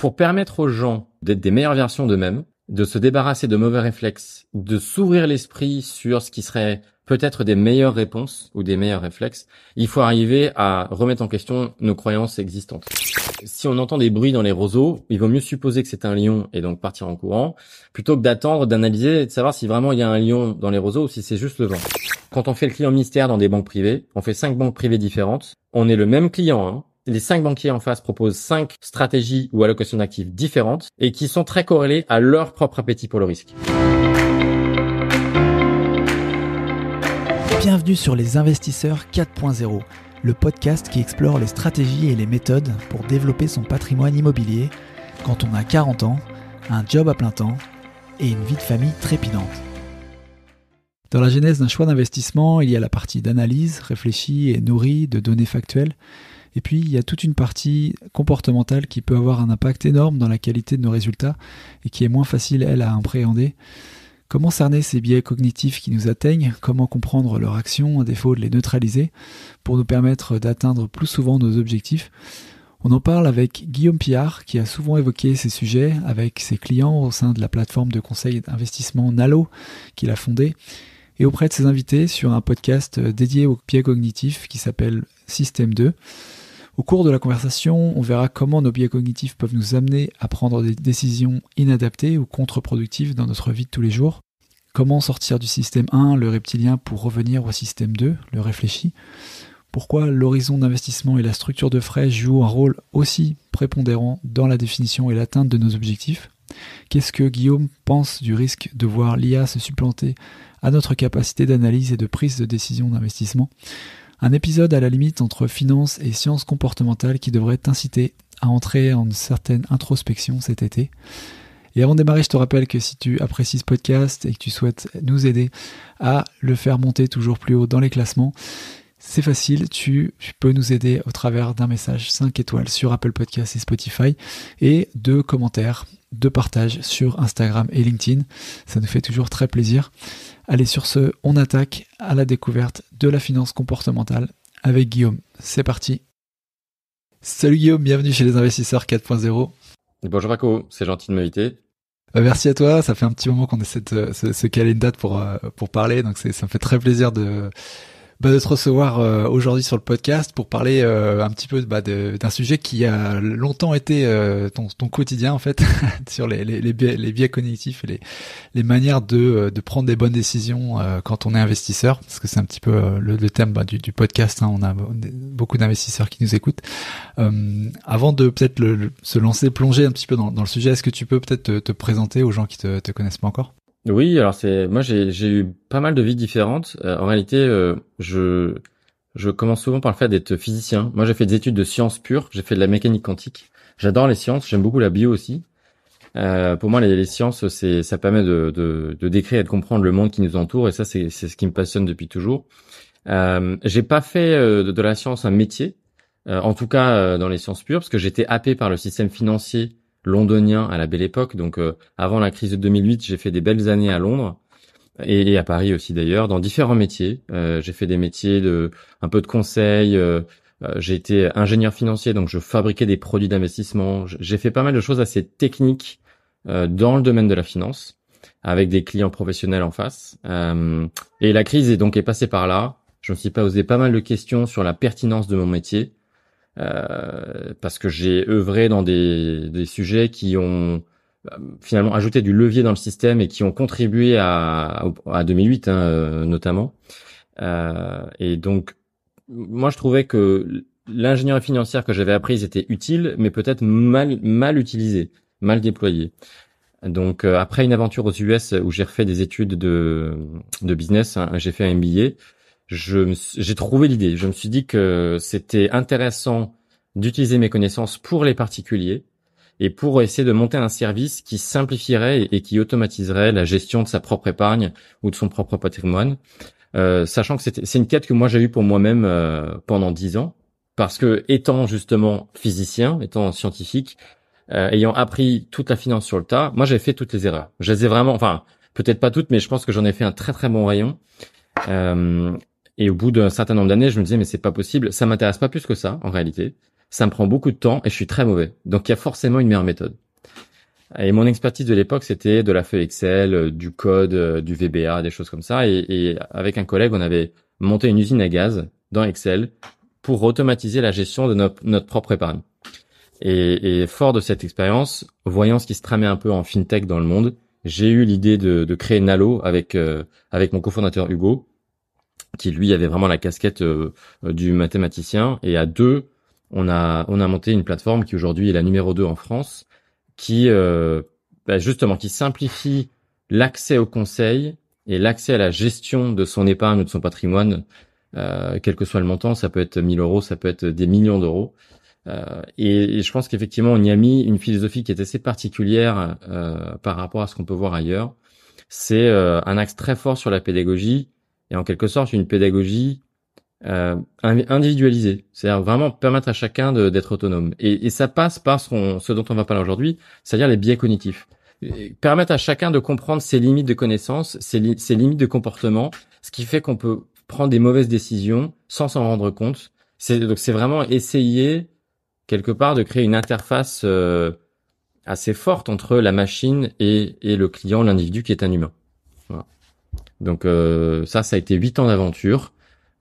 pour permettre aux gens d'être des meilleures versions d'eux-mêmes, de se débarrasser de mauvais réflexes, de s'ouvrir l'esprit sur ce qui serait peut-être des meilleures réponses ou des meilleurs réflexes, il faut arriver à remettre en question nos croyances existantes. Si on entend des bruits dans les roseaux, il vaut mieux supposer que c'est un lion et donc partir en courant, plutôt que d'attendre, d'analyser et de savoir si vraiment il y a un lion dans les roseaux ou si c'est juste le vent. Quand on fait le client mystère dans des banques privées, on fait cinq banques privées différentes, on est le même client, hein, les cinq banquiers en face proposent cinq stratégies ou allocations d'actifs différentes et qui sont très corrélées à leur propre appétit pour le risque. Bienvenue sur Les Investisseurs 4.0, le podcast qui explore les stratégies et les méthodes pour développer son patrimoine immobilier quand on a 40 ans, un job à plein temps et une vie de famille trépidante. Dans la genèse d'un choix d'investissement, il y a la partie d'analyse, réfléchie et nourrie de données factuelles et puis, il y a toute une partie comportementale qui peut avoir un impact énorme dans la qualité de nos résultats et qui est moins facile, elle, à appréhender. Comment cerner ces biais cognitifs qui nous atteignent Comment comprendre leur action, à défaut de les neutraliser, pour nous permettre d'atteindre plus souvent nos objectifs On en parle avec Guillaume Pillard, qui a souvent évoqué ces sujets avec ses clients au sein de la plateforme de conseil d'investissement Nalo, qu'il a fondée, et auprès de ses invités sur un podcast dédié aux biais cognitifs qui s'appelle Système 2. Au cours de la conversation, on verra comment nos biais cognitifs peuvent nous amener à prendre des décisions inadaptées ou contre-productives dans notre vie de tous les jours, comment sortir du système 1, le reptilien, pour revenir au système 2, le réfléchi, pourquoi l'horizon d'investissement et la structure de frais jouent un rôle aussi prépondérant dans la définition et l'atteinte de nos objectifs, qu'est-ce que Guillaume pense du risque de voir l'IA se supplanter à notre capacité d'analyse et de prise de décision d'investissement, un épisode à la limite entre finance et sciences comportementales qui devrait t'inciter à entrer en une certaine introspection cet été. Et avant de démarrer, je te rappelle que si tu apprécies ce podcast et que tu souhaites nous aider à le faire monter toujours plus haut dans les classements, c'est facile, tu, peux nous aider au travers d'un message 5 étoiles sur Apple Podcasts et Spotify et de commentaires, de partages sur Instagram et LinkedIn. Ça nous fait toujours très plaisir. Allez, sur ce, on attaque à la découverte de la finance comportementale avec Guillaume. C'est parti. Salut Guillaume, bienvenue chez les investisseurs 4.0. Bonjour Marco, c'est gentil de m'inviter. Bah, merci à toi. Ça fait un petit moment qu'on essaie de se, caler une date pour, euh, pour parler. Donc, ça me fait très plaisir de, bah, de te recevoir euh, aujourd'hui sur le podcast pour parler euh, un petit peu bah, d'un sujet qui a longtemps été euh, ton, quotidien en fait sur les, les, biais, cognitifs et les, les manières de, de prendre des bonnes décisions quand on est investisseur parce que c'est un petit peu le, thème bah, du, podcast hein. on a beaucoup d'investisseurs qui nous écoutent avant de peut-être se lancer plonger un petit peu dans, le sujet est-ce que tu peux peut-être te, présenter aux gens qui te, te connaissent pas encore oui, alors c'est moi j'ai eu pas mal de vies différentes. Euh, en réalité, euh, je je commence souvent par le fait d'être physicien. Moi, j'ai fait des études de sciences pures, j'ai fait de la mécanique quantique. J'adore les sciences, j'aime beaucoup la bio aussi. Euh, pour moi, les, sciences, c'est ça permet de, de, décrire et de comprendre le monde qui nous entoure, et ça, c'est c'est ce qui me passionne depuis toujours. Euh, j'ai pas fait de, de, la science un métier, en tout cas dans les sciences pures, parce que j'étais happé par le système financier londonien à la belle époque. Donc euh, avant la crise de 2008, j'ai fait des belles années à Londres et, à Paris aussi d'ailleurs, dans différents métiers. Euh, j'ai fait des métiers de un peu de conseil. Euh, j'ai été ingénieur financier, donc je fabriquais des produits d'investissement. J'ai fait pas mal de choses assez techniques dans le domaine de la finance, avec des clients professionnels en face. et la crise est donc est passée par là. Je me suis pas posé pas mal de questions sur la pertinence de mon métier, euh, parce que j'ai œuvré dans des, des sujets qui ont euh, finalement ajouté du levier dans le système et qui ont contribué à, à 2008 hein, euh, notamment. Euh, et donc, moi, je trouvais que l'ingénierie financière que j'avais apprise était utile, mais peut-être mal, mal utilisée, mal déployée. Donc, après une aventure aux US où j'ai refait des études de, de business, hein, j'ai fait un MBA j'ai trouvé l'idée. Je me suis dit que c'était intéressant d'utiliser mes connaissances pour les particuliers et pour essayer de monter un service qui simplifierait et, qui automatiserait la gestion de sa propre épargne ou de son propre patrimoine, euh, sachant que c'est une quête que moi j'ai eue pour moi-même euh, pendant dix ans, parce que étant justement physicien, étant scientifique, euh, ayant appris toute la finance sur le tas, moi j'ai fait toutes les erreurs. Je les ai vraiment, enfin peut-être pas toutes, mais je pense que j'en ai fait un très très bon rayon. Et au bout d'un certain nombre d'années, je me disais, mais c'est pas possible, ça m'intéresse pas plus que ça, en réalité. Ça me prend beaucoup de temps et je suis très mauvais. Donc il y a forcément une meilleure méthode. Et mon expertise de l'époque, c'était de la feuille Excel, euh, du code, euh, du VBA, des choses comme ça. Et, avec un collègue, on avait monté une usine à gaz dans Excel pour automatiser la gestion de notre, propre épargne. Et, fort de cette expérience, voyant ce qui se tramait un peu en fintech dans le monde, j'ai eu l'idée de, créer Nalo avec euh, avec mon cofondateur Hugo qui lui avait vraiment la casquette euh, euh, du mathématicien. Et à deux, on a, on a monté une plateforme qui aujourd'hui est la numéro deux en France, qui euh, bah, justement qui simplifie l'accès au conseil et l'accès à la gestion de son épargne ou de son patrimoine, quel que soit le montant, ça peut être 1000 euros, ça peut être des millions d'euros. et, et, je pense qu'effectivement, on y a mis une philosophie qui est assez particulière par rapport à ce qu'on peut voir ailleurs. C'est un axe très fort sur la pédagogie, et en quelque sorte une pédagogie euh, individualisée, c'est-à-dire vraiment permettre à chacun d'être autonome. Et, ça passe par ce, dont on va parler aujourd'hui, c'est-à-dire les biais cognitifs. permettre à chacun de comprendre ses limites de connaissances, ses, limites de comportement, ce qui fait qu'on peut prendre des mauvaises décisions sans s'en rendre compte. Donc c'est vraiment essayer quelque part de créer une interface euh, assez forte entre la machine et, et le client, l'individu qui est un humain. Voilà. Donc euh, ça, ça a été huit ans d'aventure.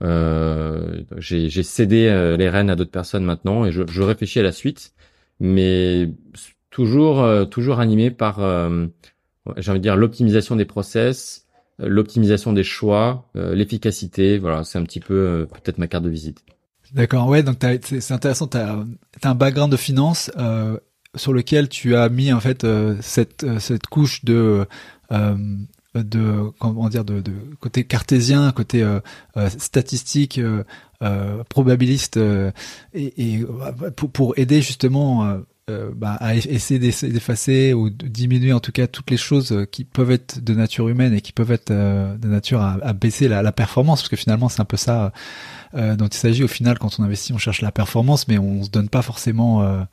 Euh, j'ai cédé euh, les rênes à d'autres personnes maintenant et je, je, réfléchis à la suite, mais toujours toujours animé par j'ai envie de dire l'optimisation des process, l'optimisation des choix, l'efficacité. Voilà, c'est un petit peu peut-être ma carte de visite. D'accord, ouais, donc c'est intéressant, T'as as, un background de finance euh, sur lequel tu as mis en fait cette, cette couche de de comment dire de, côté cartésien, côté euh, euh, statistique, euh, probabiliste, et, pour, aider justement bah, à essayer d'effacer ou diminuer en tout cas toutes les choses qui peuvent être de nature humaine et qui peuvent être de nature à, baisser la, performance, parce que finalement c'est un peu ça dont il s'agit. Au final, quand on investit, on cherche la performance, mais on se donne pas forcément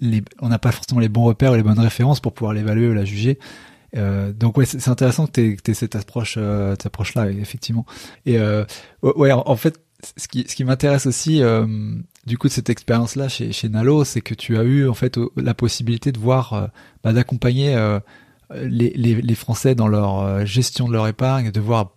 les, on n'a pas forcément les bons repères ou les bonnes références pour pouvoir l'évaluer ou la juger. Euh, donc ouais, c'est intéressant que tu cette approche, euh, cette approche là, effectivement. Et euh, ouais, en fait, ce qui, ce qui m'intéresse aussi, euh, du coup, de cette expérience là chez, chez Nalo, c'est que tu as eu en fait la possibilité de voir, bah, d'accompagner les, les, les, Français dans leur euh, gestion de leur épargne, de voir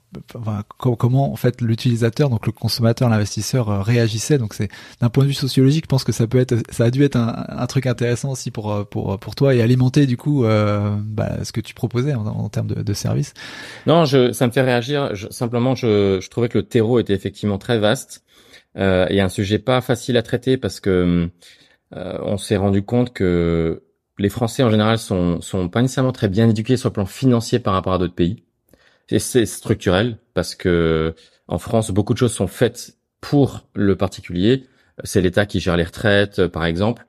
comment en fait l'utilisateur, donc le consommateur, l'investisseur euh, réagissait. Donc c'est d'un point de vue sociologique, je pense que ça peut être, ça a dû être un, un truc intéressant aussi pour euh, pour pour toi et alimenter du coup bah, ce que tu proposais en, termes de, de service. Non, je, ça me fait réagir. simplement, je, je trouvais que le terreau était effectivement très vaste et un sujet pas facile à traiter parce que on s'est rendu compte que les Français en général sont, sont pas nécessairement très bien éduqués sur le plan financier par rapport à d'autres pays. Et c'est structurel parce que en France, beaucoup de choses sont faites pour le particulier. C'est l'État qui gère les retraites, par exemple.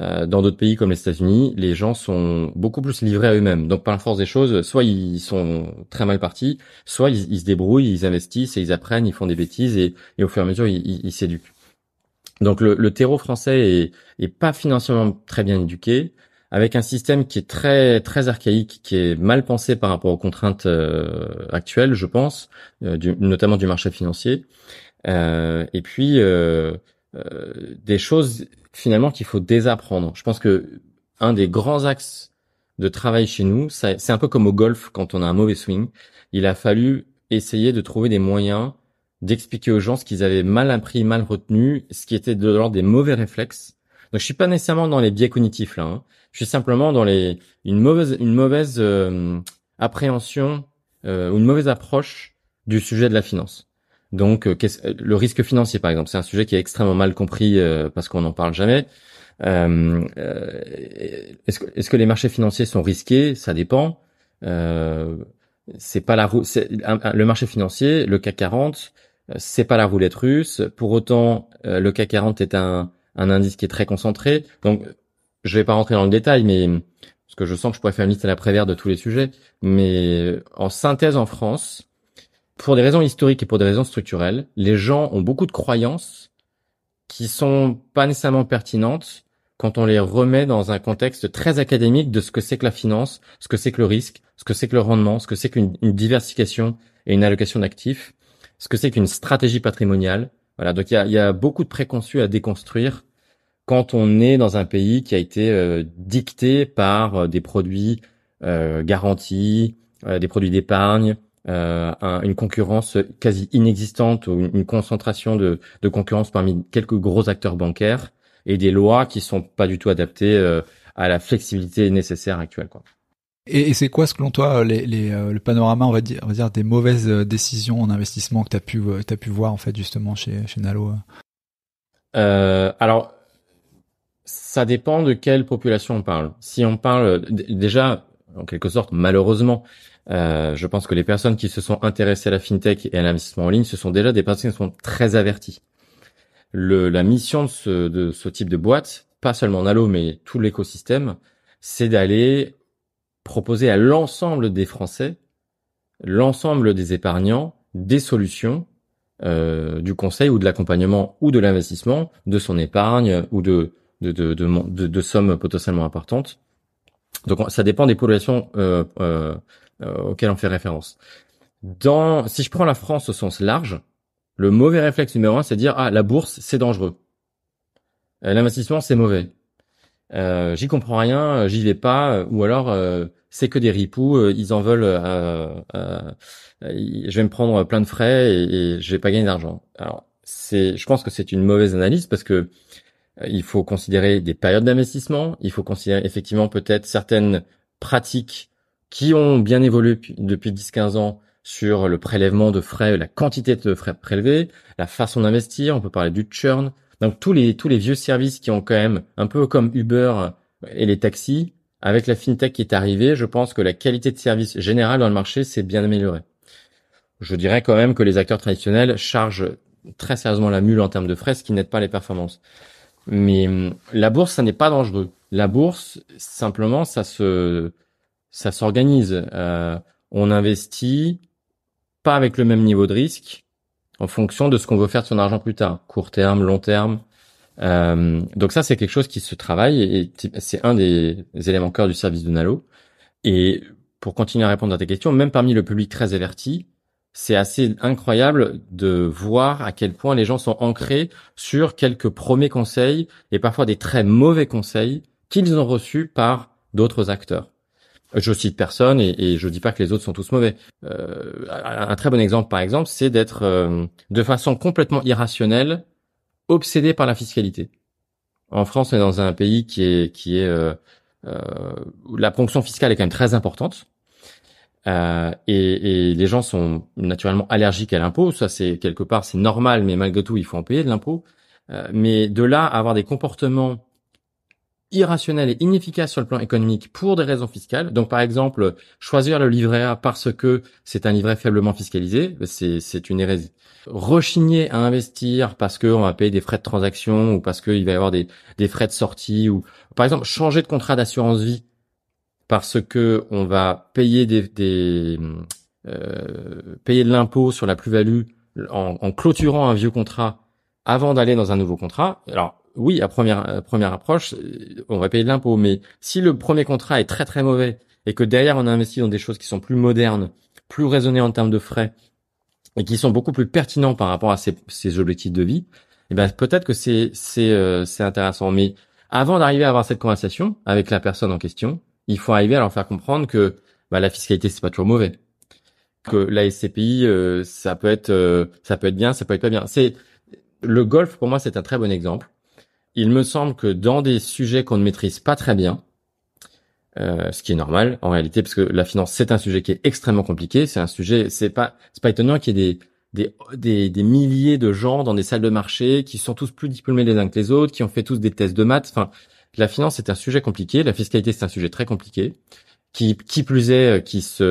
Euh, dans d'autres pays comme les États-Unis, les gens sont beaucoup plus livrés à eux-mêmes. Donc par la force des choses, soit ils sont très mal partis, soit ils, se débrouillent, ils investissent et ils apprennent, ils font des bêtises et, au fur et à mesure ils s'éduquent. Donc le, terreau français est, est, pas financièrement très bien éduqué avec un système qui est très très archaïque, qui est mal pensé par rapport aux contraintes euh, actuelles, je pense, euh, notamment du marché financier, euh, et puis euh, des choses finalement qu'il faut désapprendre. Je pense que un des grands axes de travail chez nous, c'est un peu comme au golf quand on a un mauvais swing, il a fallu essayer de trouver des moyens d'expliquer aux gens ce qu'ils avaient mal appris, mal retenu, ce qui était de l'ordre des mauvais réflexes. Donc je suis pas nécessairement dans les biais cognitifs là, hein. Je suis simplement dans les une mauvaise une mauvaise euh, appréhension euh, une mauvaise approche du sujet de la finance. Donc euh, euh, le risque financier par exemple, c'est un sujet qui est extrêmement mal compris parce qu'on n'en parle jamais. est-ce que, est que, les marchés financiers sont risqués Ça dépend. c'est pas la roue. Le marché financier, le CAC 40, c'est pas la roulette russe. Pour autant, le CAC 40 est un, un indice qui est très concentré. Donc, je vais pas rentrer dans le détail, mais parce que je sens que je pourrais faire une liste à la prévère de tous les sujets, mais en synthèse en France, pour des raisons historiques et pour des raisons structurelles, les gens ont beaucoup de croyances qui sont pas nécessairement pertinentes quand on les remet dans un contexte très académique de ce que c'est que la finance, ce que c'est que le risque, ce que c'est que le rendement, ce que c'est qu'une diversification et une allocation d'actifs, ce que c'est qu'une stratégie patrimoniale. Voilà, donc il y y a, beaucoup de préconçus à déconstruire quand on est dans un pays qui a été euh, dicté par euh, des produits euh, garantis, des produits d'épargne, une concurrence quasi inexistante ou une, concentration de, concurrence parmi quelques gros acteurs bancaires et des lois qui sont pas du tout adaptées à la flexibilité nécessaire actuelle. Quoi. Et, c'est quoi, selon toi, les, le panorama, on va, dire, dire, des mauvaises décisions en investissement que tu as pu, as pu voir, en fait, justement, chez, chez Nalo Alors, ça dépend de quelle population on parle. Si on parle déjà, en quelque sorte, malheureusement, euh, je pense que les personnes qui se sont intéressées à la fintech et à l'investissement en ligne, ce sont déjà des personnes qui sont très averties. Le, la mission de ce, de ce type de boîte, pas seulement Nalo, mais tout l'écosystème, c'est d'aller proposer à l'ensemble des Français, l'ensemble des épargnants, des solutions euh, du conseil ou de l'accompagnement ou de l'investissement de son épargne ou de de, de, sommes potentiellement importantes. Donc ça dépend des populations euh, euh, euh, auxquelles on fait référence. Dans, si je prends la France au sens large, le mauvais réflexe numéro un, c'est de dire ah la bourse c'est dangereux, l'investissement c'est mauvais, j'y comprends rien, j'y vais pas, ou alors c'est que des ripoux, ils en veulent, je vais me prendre plein de frais et, et je vais pas gagner d'argent. Alors c'est, je pense que c'est une mauvaise analyse parce que il faut considérer des périodes d'investissement, il faut considérer effectivement peut-être certaines pratiques qui ont bien évolué depuis 10-15 ans sur le prélèvement de frais, la quantité de frais prélevés, la façon d'investir, on peut parler du churn. Donc tous les tous les vieux services qui ont quand même un peu comme Uber et les taxis, avec la fintech qui est arrivée, je pense que la qualité de service générale dans le marché s'est bien améliorée. Je dirais quand même que les acteurs traditionnels chargent très sérieusement la mule en termes de frais, ce qui n'aide pas les performances. Mais hum, la bourse, ça n'est pas dangereux. La bourse, simplement, ça se, ça s'organise. Euh, on investit pas avec le même niveau de risque en fonction de ce qu'on veut faire de son argent plus tard, court terme, long terme. Euh, donc ça, c'est quelque chose qui se travaille et c'est un des éléments cœur du service de Nalo. Et pour continuer à répondre à tes questions, même parmi le public très averti, c'est assez incroyable de voir à quel point les gens sont ancrés sur quelques premiers conseils et parfois des très mauvais conseils qu'ils ont reçus par d'autres acteurs. Je cite personne et, et, je dis pas que les autres sont tous mauvais. Euh, un très bon exemple, par exemple, c'est d'être euh, de façon complètement irrationnelle obsédé par la fiscalité. En France, on est dans un pays qui est qui est euh, la ponction fiscale est quand même très importante. Euh, et, les gens sont naturellement allergiques à l'impôt. Ça, c'est quelque part, c'est normal, mais malgré tout, il faut en payer de l'impôt. Euh, mais de là, avoir des comportements irrationnels et inefficaces sur le plan économique pour des raisons fiscales. Donc, par exemple, choisir le livret A parce que c'est un livret faiblement fiscalisé, c'est une hérésie. Rechigner à investir parce qu'on va payer des frais de transaction ou parce qu'il va y avoir des, des frais de sortie ou, par exemple, changer de contrat d'assurance vie parce que on va payer euh, payer de l'impôt sur la plus-value en, clôturant un vieux contrat avant d'aller dans un nouveau contrat. Alors oui, à première euh, première approche, euh, on va payer de l'impôt, mais si le premier contrat est très très mauvais et que derrière on investit dans des choses qui sont plus modernes, plus raisonnées en termes de frais et qui sont beaucoup plus pertinents par rapport à ces, ces objectifs de vie, eh ben peut-être que c'est c'est c'est intéressant. Mais avant d'arriver à avoir cette conversation avec la personne en question, il faut arriver à leur faire comprendre que bah, la fiscalité c'est pas toujours mauvais, que la SCPI euh, ça peut être euh, ça peut être bien, ça peut être pas bien. C'est le golf pour moi c'est un très bon exemple. Il me semble que dans des sujets qu'on ne maîtrise pas très bien, euh, ce qui est normal en réalité parce que la finance c'est un sujet qui est extrêmement compliqué, c'est un sujet c'est pas c'est pas étonnant qu'il y ait des des, milliers de gens dans des salles de marché qui sont tous plus diplômés les uns que les autres, qui ont fait tous des tests de maths. Enfin, la finance est un sujet compliqué, la fiscalité c'est un sujet très compliqué, qui, qui plus est, euh, qui se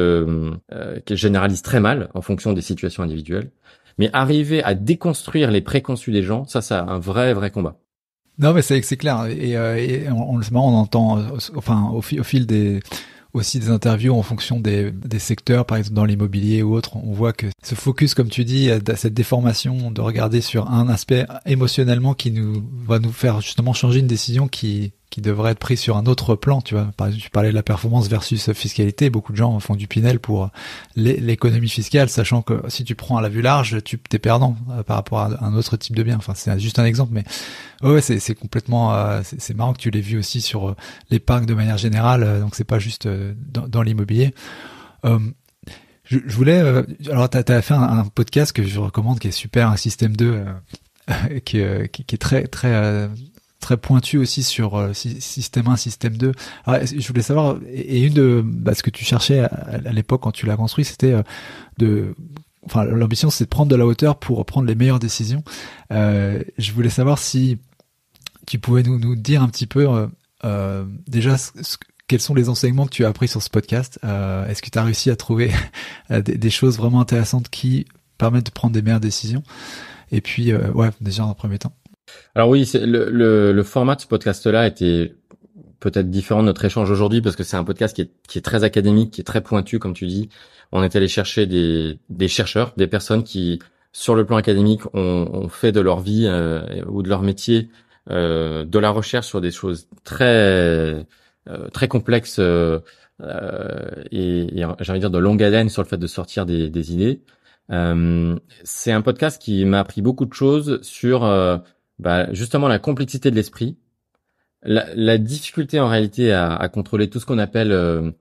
euh, qui généralise très mal en fonction des situations individuelles. Mais arriver à déconstruire les préconçus des gens, ça, c'est un vrai, vrai combat. Non, mais c'est clair. Et, euh, on, le on entend, euh, enfin, au fil des aussi des interviews en fonction des, secteurs, par exemple dans l'immobilier ou autre. On voit que ce focus, comme tu dis, cette déformation de regarder sur un aspect émotionnellement qui nous va nous faire justement changer une décision qui qui devrait être pris sur un autre plan, tu vois. Tu parlais de la performance versus fiscalité. Beaucoup de gens font du Pinel pour l'économie fiscale, sachant que si tu prends à la vue large, tu t'es perdant euh, par rapport à un autre type de bien. Enfin, c'est juste un exemple, mais ouais, c'est complètement, euh, c'est marrant que tu l'aies vu aussi sur euh, l'épargne de manière générale. Donc, c'est pas juste dans, l'immobilier. Hum, je, voulais, alors, t'as as fait un, podcast que je recommande qui est super, un système 2 qui, qui, est très très très pointu aussi sur euh, système 1, système 2. Ah, je voulais savoir, et, une de bah, ce que tu cherchais à, l'époque quand tu l'as construit, c'était euh, de... Enfin, l'ambition, c'est de prendre de la hauteur pour prendre les meilleures décisions. Euh, je voulais savoir si tu pouvais nous, nous dire un petit peu déjà quels sont les enseignements que tu as appris sur ce podcast. Est-ce que tu as réussi à trouver des, choses vraiment intéressantes qui permettent de prendre des meilleures décisions Et puis, ouais, déjà en premier temps. Alors oui, le, le, format de ce podcast-là était peut-être différent de notre échange aujourd'hui parce que c'est un podcast qui est, très académique, qui est très pointu, comme tu dis. On est allé chercher des, chercheurs, des personnes qui, sur le plan académique, ont, fait de leur vie euh, ou de leur métier euh, de la recherche sur des choses très euh, très complexes et, j'ai envie de dire de longue haleine sur le fait de sortir des, des idées. c'est un podcast qui m'a appris beaucoup de choses sur bah, justement la complexité de l'esprit, la, difficulté en réalité à, contrôler tout ce qu'on appelle euh,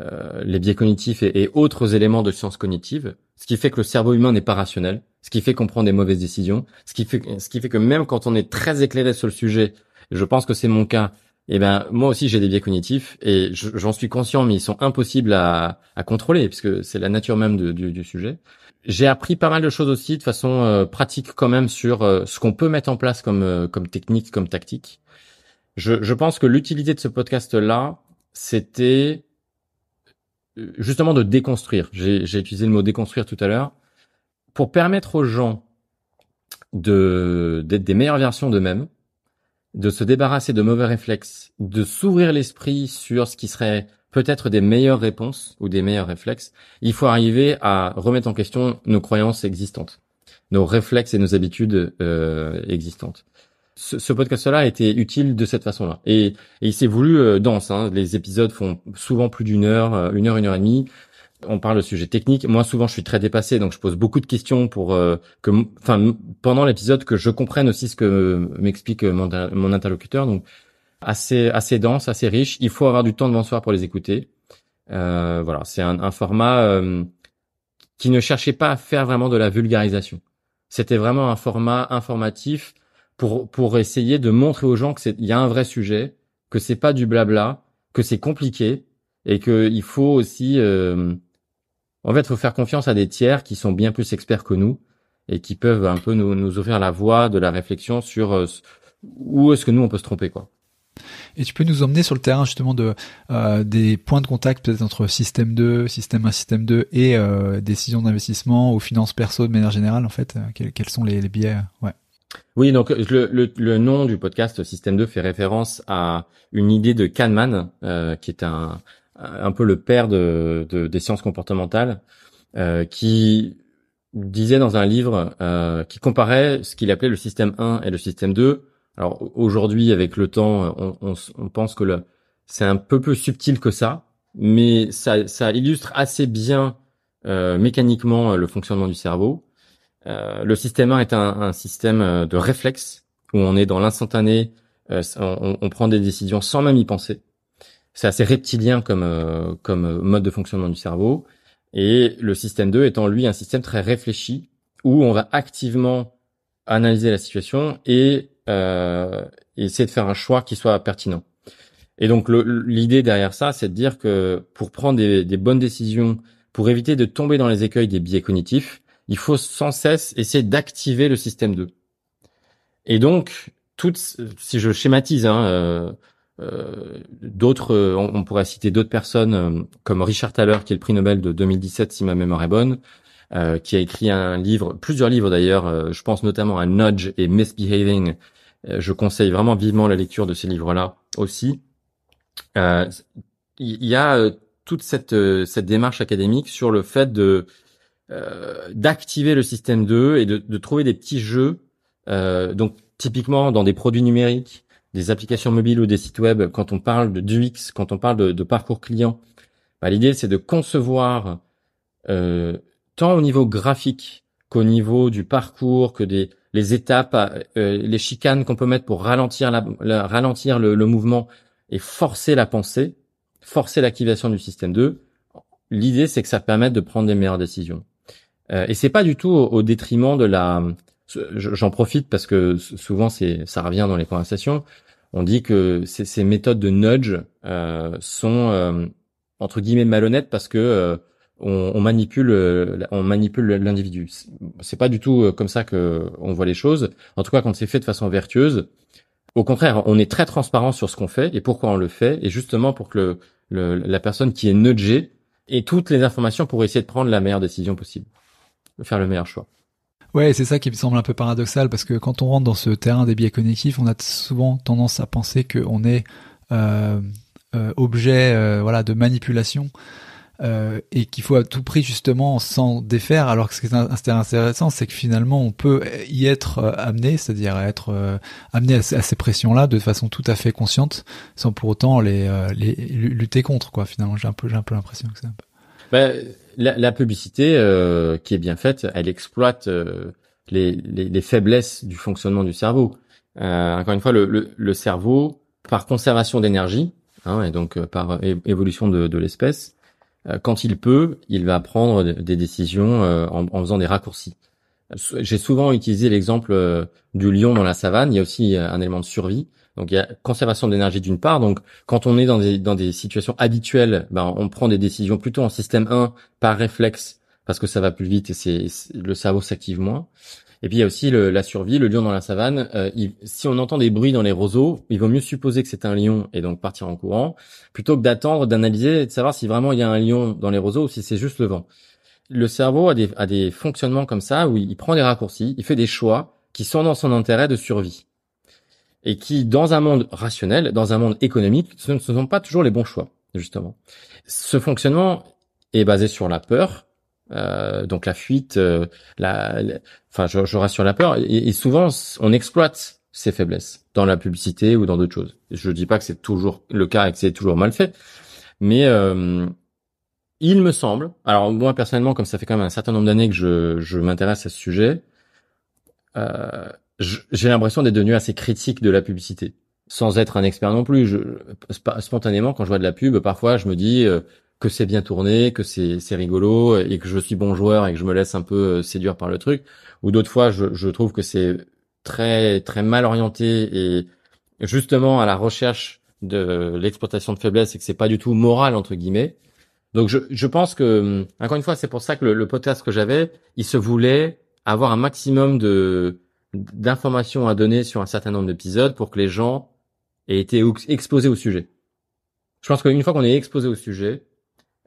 euh, les biais cognitifs et, autres éléments de sciences cognitives, ce qui fait que le cerveau humain n'est pas rationnel, ce qui fait qu'on prend des mauvaises décisions, ce qui fait, ce qui fait que même quand on est très éclairé sur le sujet, je pense que c'est mon cas, eh ben moi aussi j'ai des biais cognitifs et j'en suis conscient, mais ils sont impossibles à, contrôler puisque c'est la nature même du, sujet. J'ai appris pas mal de choses aussi de façon euh, pratique quand même sur euh, ce qu'on peut mettre en place comme euh, comme technique, comme tactique. Je, pense que l'utilité de ce podcast là, c'était justement de déconstruire. J'ai utilisé le mot déconstruire tout à l'heure pour permettre aux gens de d'être des meilleures versions d'eux-mêmes de se débarrasser de mauvais réflexes, de s'ouvrir l'esprit sur ce qui serait peut-être des meilleures réponses ou des meilleurs réflexes, il faut arriver à remettre en question nos croyances existantes, nos réflexes et nos habitudes euh, existantes. Ce, podcast-là a été utile de cette façon-là. Et, il s'est voulu euh, dense. Hein. Les épisodes font souvent plus d'une heure, euh, une heure, une heure et demie on parle de sujets techniques. Moi, souvent, je suis très dépassé, donc je pose beaucoup de questions pour euh, que, enfin, pendant l'épisode, que je comprenne aussi ce que m'explique mon, interlocuteur. Donc, assez, assez dense, assez riche. Il faut avoir du temps devant soi pour les écouter. Euh, voilà, c'est un, format euh, qui ne cherchait pas à faire vraiment de la vulgarisation. C'était vraiment un format informatif pour pour essayer de montrer aux gens que c'est il y a un vrai sujet, que c'est pas du blabla, que c'est compliqué et que il faut aussi euh, en fait, il faut faire confiance à des tiers qui sont bien plus experts que nous et qui peuvent un peu nous, nous ouvrir la voie de la réflexion sur euh, où est-ce que nous on peut se tromper, quoi. Et tu peux nous emmener sur le terrain justement de euh, des points de contact peut-être entre système 2, système 1, système 2 et euh, décision d'investissement ou finances perso de manière générale en fait. Euh, quels, sont les, les biais euh, ouais. Oui, donc le, le, nom du podcast Système 2 fait référence à une idée de Kahneman, qui est un, un peu le père de, des sciences comportementales, euh, qui disait dans un livre euh, qui comparait ce qu'il appelait le système 1 et le système 2. Alors aujourd'hui, avec le temps, on, pense que c'est un peu plus subtil que ça, mais ça, illustre assez bien euh, mécaniquement euh, le fonctionnement du cerveau. le système 1 est un, système de réflexe où on est dans l'instantané, on prend des décisions sans même y penser c'est assez reptilien comme euh, comme euh, mode de fonctionnement du cerveau et le système 2 étant lui un système très réfléchi où on va activement analyser la situation et euh, essayer de faire un choix qui soit pertinent. Et donc l'idée derrière ça, c'est de dire que pour prendre des, bonnes décisions, pour éviter de tomber dans les écueils des biais cognitifs, il faut sans cesse essayer d'activer le système 2. Et donc, toutes, si je schématise, hein, euh, d'autres, euh, on, pourrait citer d'autres personnes euh, comme Richard Thaler, qui est le prix Nobel de 2017, si ma mémoire est bonne, qui a écrit un livre, plusieurs livres d'ailleurs. je pense notamment à Nudge et Misbehaving. je conseille vraiment vivement la lecture de ces livres-là aussi. Il y a toute cette cette démarche académique sur le fait de d'activer le système 2 et de, de trouver des petits jeux. donc typiquement dans des produits numériques des applications mobiles ou des sites web, quand on parle de UX, quand on parle de, de parcours client, bah, l'idée c'est de concevoir euh, tant au niveau graphique qu'au niveau du parcours, que des les étapes, euh, les chicanes qu'on peut mettre pour ralentir la, ralentir le, mouvement et forcer la pensée, forcer l'activation du système 2. L'idée c'est que ça permette de prendre des meilleures décisions. Euh, et c'est pas du tout au, au détriment de la J'en profite parce que souvent c'est ça revient dans les conversations on dit que ces, méthodes de nudge euh, sont euh, entre guillemets malhonnêtes parce que euh, on, manipule on manipule l'individu. C'est pas du tout comme ça que on voit les choses. En tout cas, quand c'est fait de façon vertueuse, au contraire, on est très transparent sur ce qu'on fait et pourquoi on le fait, et justement pour que la personne qui est nudgée ait toutes les informations pour essayer de prendre la meilleure décision possible, de faire le meilleur choix. Ouais, c'est ça qui me semble un peu paradoxal parce que quand on rentre dans ce terrain des biais cognitifs, on a souvent tendance à penser qu'on est euh, euh, objet euh, voilà de manipulation et qu'il faut à tout prix justement s'en défaire. Alors que ce qui est intéressant, c'est que finalement on peut y être amené, c'est-à-dire être amené à, ces pressions-là de façon tout à fait consciente, sans pour autant les, lutter contre quoi. Finalement, j'ai un peu j'ai un peu l'impression que c'est un peu ben, la, la, publicité euh, qui est bien faite, elle exploite euh, les, les, les, faiblesses du fonctionnement du cerveau. Euh, encore une fois, le, le, le cerveau, par conservation d'énergie, hein, et donc par évolution de, de l'espèce, quand il peut, il va prendre des décisions en, en, faisant des raccourcis. J'ai souvent utilisé l'exemple du lion dans la savane. Il y a aussi un élément de survie. Donc il y a conservation d'énergie d'une part. Donc quand on est dans des dans des situations habituelles, ben on prend des décisions plutôt en système 1 par réflexe parce que ça va plus vite et c'est le cerveau s'active moins. Et puis il y a aussi la survie, le lion dans la savane. Euh, si on entend des bruits dans les roseaux, il vaut mieux supposer que c'est un lion et donc partir en courant, plutôt que d'attendre, d'analyser de savoir si vraiment il y a un lion dans les roseaux ou si c'est juste le vent. Le cerveau a des, a des fonctionnements comme ça où il prend des raccourcis, il fait des choix qui sont dans son intérêt de survie et qui, dans un monde rationnel, dans un monde économique, ce ne sont pas toujours les bons choix, justement. Ce fonctionnement est basé sur la peur, euh, donc la fuite, euh, la, enfin, je, je, rassure la peur, et, souvent on exploite ces faiblesses dans la publicité ou dans d'autres choses. Je dis pas que c'est toujours le cas et que c'est toujours mal fait, mais euh, il me semble, alors moi personnellement, comme ça fait quand même un certain nombre d'années que je, je m'intéresse à ce sujet, euh, j'ai l'impression d'être devenu assez critique de la publicité, sans être un expert non plus. Je, spontanément, quand je vois de la pub, parfois je me dis euh, que c'est bien tourné, que c'est, rigolo et que je suis bon joueur et que je me laisse un peu euh, séduire par le truc. Ou d'autres fois, je, trouve que c'est très très mal orienté et justement à la recherche de l'exploitation de faiblesse et que c'est pas du tout moral entre guillemets. Donc je, pense que hum, encore une fois, c'est pour ça que le podcast que j'avais, il se voulait avoir un maximum de d'informations à donner sur un certain nombre d'épisodes pour que les gens aient été exposés au sujet. Je pense qu'une fois qu'on est exposé au sujet,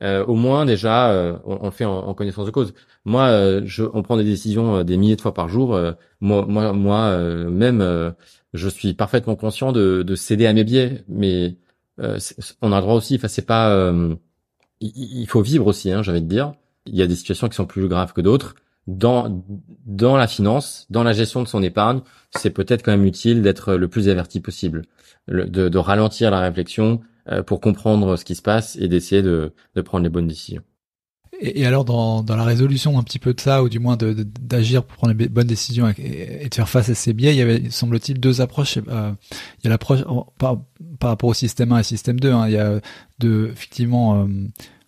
euh, au moins déjà euh, on, fait en, connaissance de cause. Moi, euh, je, on prend des décisions des milliers de fois par jour. moi, moi, moi même, je suis parfaitement conscient de, de céder à mes biais, mais on a le droit aussi. Enfin, c'est pas, il, faut vivre aussi, hein, j'ai envie de dire. Il y a des situations qui sont plus graves que d'autres dans dans la finance, dans la gestion de son épargne, c'est peut-être quand même utile d'être le plus averti possible, de, de, ralentir la réflexion euh, pour comprendre ce qui se passe et d'essayer de, de prendre les bonnes décisions. Et, et alors dans, dans, la résolution un petit peu de ça, ou du moins d'agir pour prendre les bonnes décisions et, de faire face à ces biais, il y avait, semble-t-il, deux approches. Euh, il y a l'approche par, par, rapport au système 1 et système 2. Hein, il y a de effectivement euh,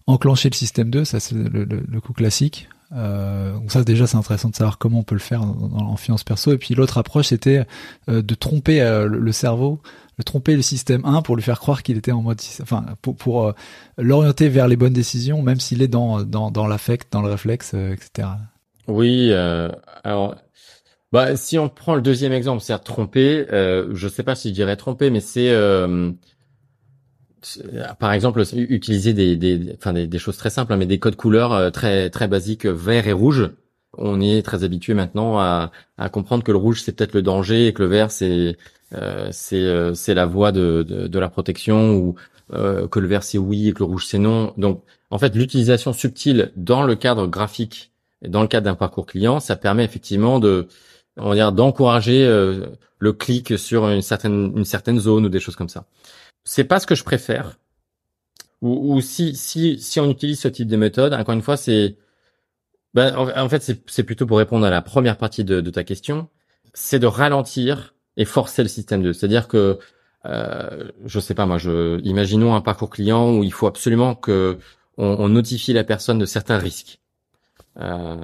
enclencher le système 2, ça c'est le, le, le coup classique, euh, donc ça déjà c'est intéressant de savoir comment on peut le faire en, en finance perso. Et puis l'autre approche c'était euh, de tromper euh, le, cerveau, de tromper le système 1 pour lui faire croire qu'il était en mode, enfin pour, pour euh, l'orienter vers les bonnes décisions, même s'il est dans dans, dans l'affect, dans le réflexe, etc. Oui, alors bah si on prend le deuxième exemple, c'est tromper. je sais pas si je dirais tromper, mais c'est euh, par exemple, utiliser des, des, enfin des, choses très simples, hein, mais des codes couleurs euh, très très basiques, euh, vert et rouge. On est très habitué maintenant à, à comprendre que le rouge c'est peut-être le danger et que le vert c'est c'est c'est la voie de, de, la protection ou que le vert c'est oui et que le rouge c'est non. Donc en fait, l'utilisation subtile dans le cadre graphique, dans le cadre d'un parcours client, ça permet effectivement de on d'encourager le clic sur une certaine une certaine zone ou des choses comme ça c'est pas ce que je préfère. Ou, si, si, si on utilise ce type de méthode, encore une fois, c'est, ben, en, fait, c'est plutôt pour répondre à la première partie de, ta question, c'est de ralentir et forcer le système de C'est-à-dire que, euh, je sais pas moi, je, imaginons un parcours client où il faut absolument que on, notifie la personne de certains risques. Euh,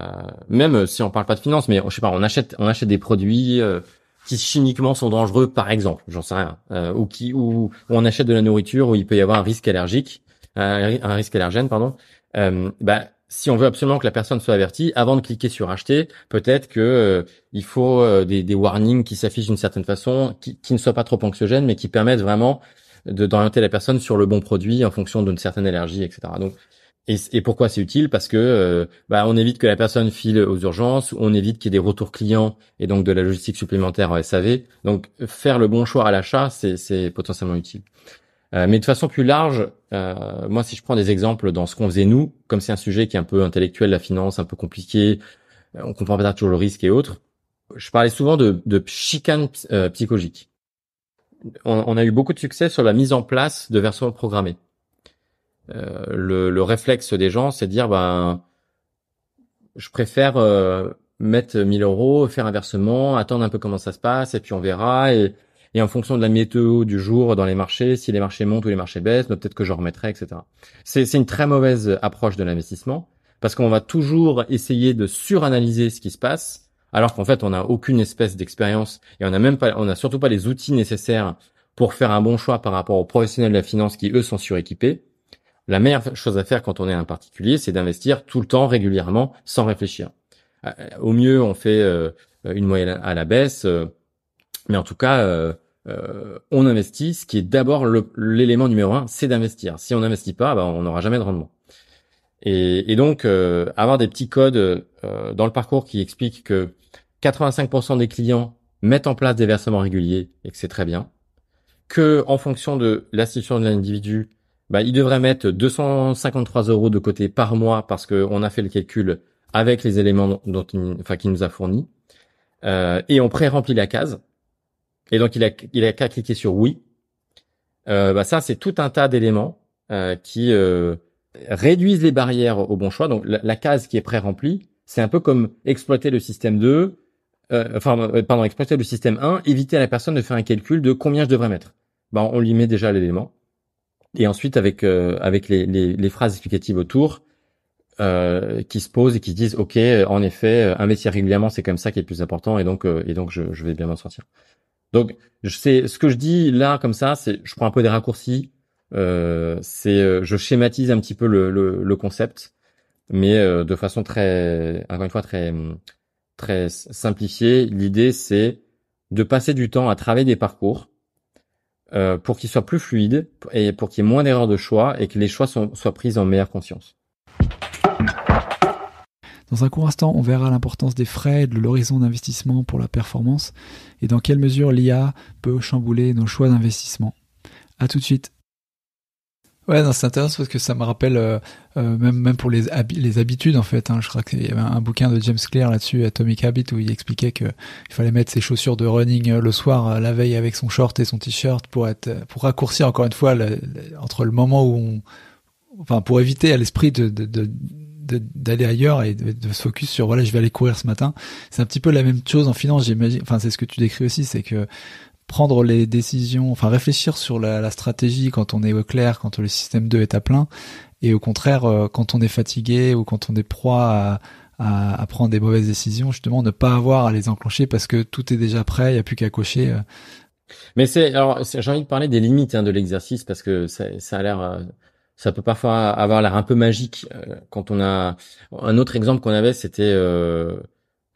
même si on parle pas de finance, mais je sais pas, on achète, on achète des produits, euh, qui chimiquement sont dangereux, par exemple, j'en sais rien, euh, ou qui ou, on achète de la nourriture où il peut y avoir un risque allergique, un, risque allergène, pardon. Euh, bah, si on veut absolument que la personne soit avertie, avant de cliquer sur acheter, peut-être que euh, il faut des, des, warnings qui s'affichent d'une certaine façon, qui, qui, ne soient pas trop anxiogènes, mais qui permettent vraiment d'orienter la personne sur le bon produit en fonction d'une certaine allergie, etc. Donc et, pourquoi c'est utile Parce que euh, bah, on évite que la personne file aux urgences, on évite qu'il y ait des retours clients et donc de la logistique supplémentaire en SAV. Donc faire le bon choix à l'achat, c'est potentiellement utile. Euh, mais de façon plus large, euh, moi si je prends des exemples dans ce qu'on faisait nous, comme c'est un sujet qui est un peu intellectuel, la finance, un peu compliqué, on comprend pas toujours le risque et autres. Je parlais souvent de, de chicane psychologique. On, on a eu beaucoup de succès sur la mise en place de versions programmées. Euh, le, réflexe des gens, c'est de dire ben je préfère euh, mettre 1000 euros, faire un versement, attendre un peu comment ça se passe et puis on verra et, en fonction de la météo du jour dans les marchés, si les marchés montent ou les marchés baissent, ben, peut-être que je remettrai, etc. C'est une très mauvaise approche de l'investissement parce qu'on va toujours essayer de suranalyser ce qui se passe alors qu'en fait on n'a aucune espèce d'expérience et on n'a même pas, on n'a surtout pas les outils nécessaires pour faire un bon choix par rapport aux professionnels de la finance qui eux sont suréquipés. La meilleure chose à faire quand on est un particulier, c'est d'investir tout le temps, régulièrement, sans réfléchir. Euh, au mieux, on fait euh, une moyenne à la baisse, euh, mais en tout cas, on investit. Ce qui est d'abord l'élément numéro un, c'est d'investir. Si on n'investit pas, bah, on n'aura jamais de rendement. Et, donc, avoir des petits codes dans le parcours qui expliquent que 85% des clients mettent en place des versements réguliers et que c'est très bien, que en fonction de la situation de l'individu, bah, il devrait mettre 253 euros de côté par mois parce qu'on a fait le calcul avec les éléments dont qu'il nous a fournis. Euh, et on pré-remplit la case. Et donc, il a, il a qu'à cliquer sur oui. Euh, bah, ça, c'est tout un tas d'éléments euh, qui euh, réduisent les barrières au bon choix. Donc, la, case qui est pré-remplie, c'est un peu comme exploiter le système 2, euh, enfin, exploiter le système 1, éviter à la personne de faire un calcul de combien je devrais mettre. Bah, on lui met déjà l'élément et ensuite avec euh, avec les, les, les, phrases explicatives autour euh, qui se posent et qui disent ok en effet investir régulièrement c'est comme ça qui est le plus important et donc euh, et donc je, je vais bien m'en sortir donc je sais ce que je dis là comme ça c'est je prends un peu des raccourcis euh, c'est je schématise un petit peu le, le, le concept mais de façon très encore une fois très très simplifiée l'idée c'est de passer du temps à travailler des parcours euh, pour qu'il soit plus fluide et pour qu'il y ait moins d'erreurs de choix et que les choix soient pris en meilleure conscience. Dans un court instant, on verra l'importance des frais et de l'horizon d'investissement pour la performance et dans quelle mesure l'IA peut chambouler nos choix d'investissement. A tout de suite Ouais, c'est intéressant parce que ça me rappelle, euh, euh, même, même pour les, les habitudes en fait, hein, je crois qu'il y avait un, bouquin de James Clear là-dessus, Atomic Habit, où il expliquait qu'il fallait mettre ses chaussures de running euh, le soir, la veille avec son short et son t-shirt pour être, pour raccourcir encore une fois entre le moment où on, enfin pour éviter à l'esprit de, de, de d'aller ailleurs et de, de, se focus sur voilà je vais aller courir ce matin c'est un petit peu la même chose en finance j'imagine enfin c'est ce que tu décris aussi c'est que prendre les décisions, enfin réfléchir sur la, la, stratégie quand on est au clair, quand le système 2 est à plein, et au contraire, euh, quand on est fatigué ou quand on est proie à, à, prendre des mauvaises décisions, justement, ne pas avoir à les enclencher parce que tout est déjà prêt, il n'y a plus qu'à cocher. Euh. Mais c'est, alors, j'ai envie de parler des limites hein, de l'exercice parce que ça, ça a l'air. Euh, ça peut parfois avoir l'air un peu magique quand on a un autre exemple qu'on avait c'était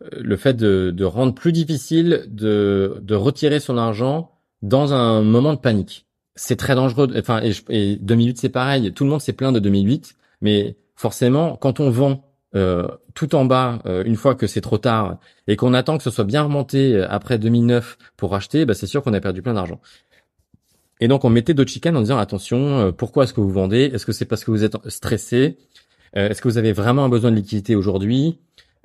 euh, le fait de, rendre plus difficile de, retirer son argent dans un moment de panique. C'est très dangereux. Enfin, et, 2008, c'est pareil. Tout le monde s'est plaint de 2008, mais forcément, quand on vend euh, tout en bas, euh, une fois que c'est trop tard, et qu'on attend que ce soit bien remonté après 2009 pour racheter, bah, c'est sûr qu'on a perdu plein d'argent. Et donc, on mettait d'autres chicanes en disant attention, pourquoi est-ce que vous vendez Est-ce que c'est parce que vous êtes stressé Est-ce que vous avez vraiment un besoin de liquidité aujourd'hui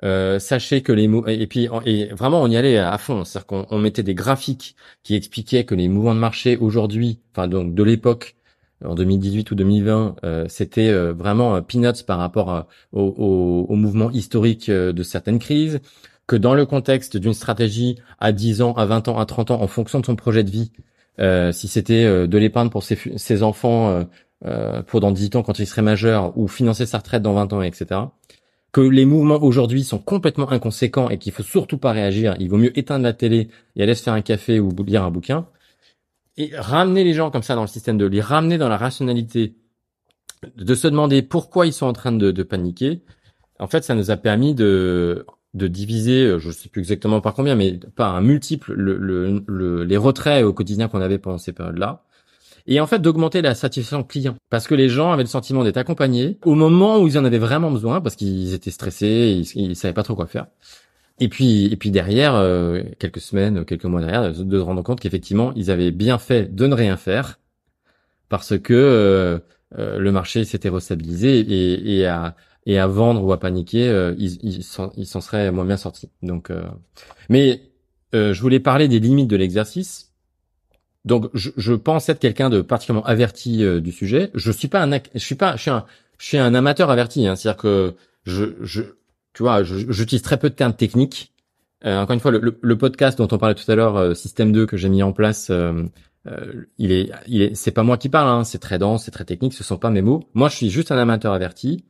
euh, sachez que les mots et puis et vraiment on y allait à fond, c'est-à-dire qu'on on mettait des graphiques qui expliquaient que les mouvements de marché aujourd'hui, enfin donc de l'époque en 2018 ou 2020, euh, c'était euh, vraiment peanuts par rapport aux au, au, mouvement historique de certaines crises, que dans le contexte d'une stratégie à 10 ans, à 20 ans, à 30 ans, en fonction de son projet de vie, si c'était de l'épargne pour ses, ses enfants pour dans 10 ans quand il serait majeur, ou financer sa retraite dans 20 ans, etc que les mouvements aujourd'hui sont complètement inconséquents et qu'il faut surtout pas réagir, il vaut mieux éteindre la télé et aller se faire un café ou lire un bouquin. Et ramener les gens comme ça dans le système de les ramener dans la rationalité, de se demander pourquoi ils sont en train de, paniquer. En fait, ça nous a permis de, de diviser, euh, je sais plus exactement par combien, mais par un multiple le, les retraits au quotidien qu'on avait pendant ces périodes-là et en fait d'augmenter la satisfaction client parce que les gens avaient le sentiment d'être accompagnés au moment où ils en avaient vraiment besoin parce qu'ils étaient stressés, ils, ils savaient pas trop quoi faire. Et puis, et puis derrière, euh, quelques semaines, quelques mois derrière, de se rendre compte qu'effectivement, ils avaient bien fait de ne rien faire parce que euh, euh, le marché s'était restabilisé et, et, à et à vendre ou à paniquer, ils ils s'en seraient moins bien sortis. Donc, mais je voulais parler des limites de l'exercice donc, je, je pense être quelqu'un de particulièrement averti euh, du sujet. Je suis pas un, je suis pas, je suis un, je suis un amateur averti. Hein, C'est-à-dire que tu vois, j'utilise très peu de termes techniques. Euh, encore une fois, le, podcast dont on parlait tout à l'heure, euh, système 2 que j'ai mis en place, il est, c'est pas moi qui parle. Hein. c'est très dense, c'est très technique. Ce sont pas mes mots. Moi, je suis juste un amateur averti.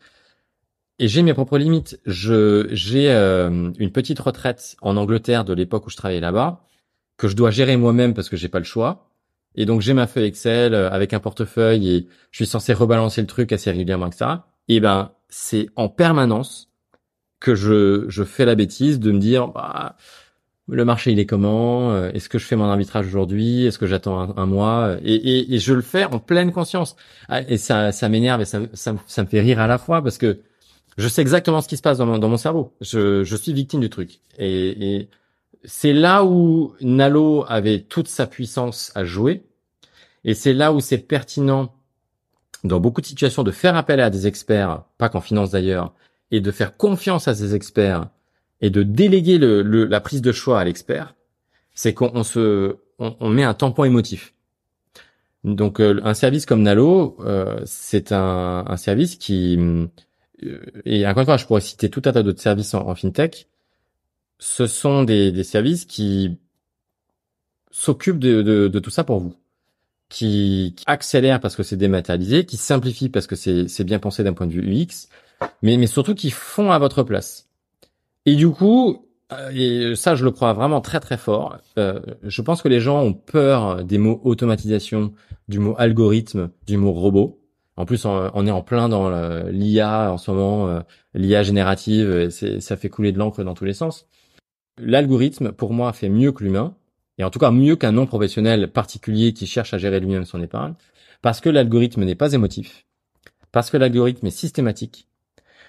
Et j'ai mes propres limites. Je j'ai une petite retraite en Angleterre de l'époque où je travaillais là-bas que je dois gérer moi-même parce que j'ai pas le choix. Et donc j'ai ma feuille Excel euh, avec un portefeuille et je suis censé rebalancer le truc assez régulièrement que ça. eh ben c'est en permanence que je, je fais la bêtise de me dire bah, le marché il est comment euh, Est-ce que je fais mon arbitrage aujourd'hui Est-ce que j'attends un, mois et, je le fais en pleine conscience. Ah, et ça, ça m'énerve et ça, ça, me fait rire à la fois parce que je sais exactement ce qui se passe dans mon, cerveau. Je, je suis victime du truc. Et, et c'est là où Nalo avait toute sa puissance à jouer, et c'est là où c'est pertinent, dans beaucoup de situations, de faire appel à des experts, pas qu'en finance d'ailleurs, et de faire confiance à ces experts, et de déléguer la prise de choix à l'expert, c'est qu'on se, on, met un tampon émotif. Donc euh, un service comme Nalo, euh, c'est un, service qui, euh, et encore une fois, je pourrais citer tout un tas d'autres services en fintech, ce sont des, des services qui s'occupent de, de, tout ça pour vous, qui, accélèrent parce que c'est dématérialisé, qui simplifient parce que c'est bien pensé d'un point de vue UX, mais, mais surtout qui font à votre place. Et du coup, euh, et ça je le crois vraiment très très fort, euh, je pense que les gens ont peur des mots automatisation, du mot algorithme, du mot robot. En plus, on, est en plein dans l'IA en ce moment, euh, l'IA générative, et ça fait couler de l'encre dans tous les sens. L'algorithme, pour moi, fait mieux que l'humain, et en tout cas mieux qu'un non-professionnel particulier qui cherche à gérer lui-même son épargne, parce que l'algorithme n'est pas émotif, parce que l'algorithme est systématique,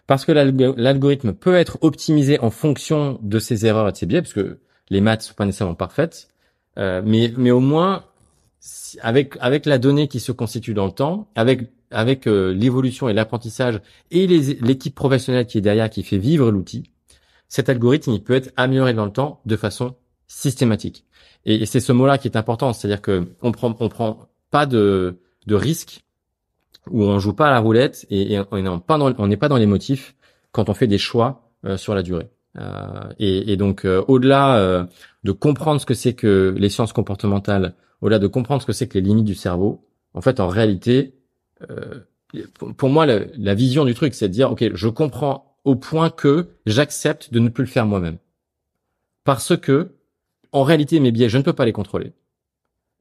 parce que l'algorithme peut être optimisé en fonction de ses erreurs et de ses biais, parce que les maths sont pas nécessairement parfaites, euh, mais, au moins, avec, avec la donnée qui se constitue dans le temps, avec, avec euh, l'évolution et l'apprentissage et l'équipe professionnelle qui est derrière, qui fait vivre l'outil, cet algorithme, il peut être amélioré dans le temps de façon systématique. Et, c'est ce mot-là qui est important, c'est-à-dire que on prend, on prend pas de, de risque où on joue pas à la roulette et, on n'est pas dans, les motifs quand on fait des choix euh, sur la durée. Euh, et, donc, euh, au-delà de comprendre ce que c'est que les sciences comportementales, au-delà de comprendre ce que c'est que les limites du cerveau, en fait, en réalité, pour, moi, la vision du truc, c'est de dire, ok, je comprends au point que j'accepte de ne plus le faire moi-même. Parce que, en réalité, mes biais, je ne peux pas les contrôler.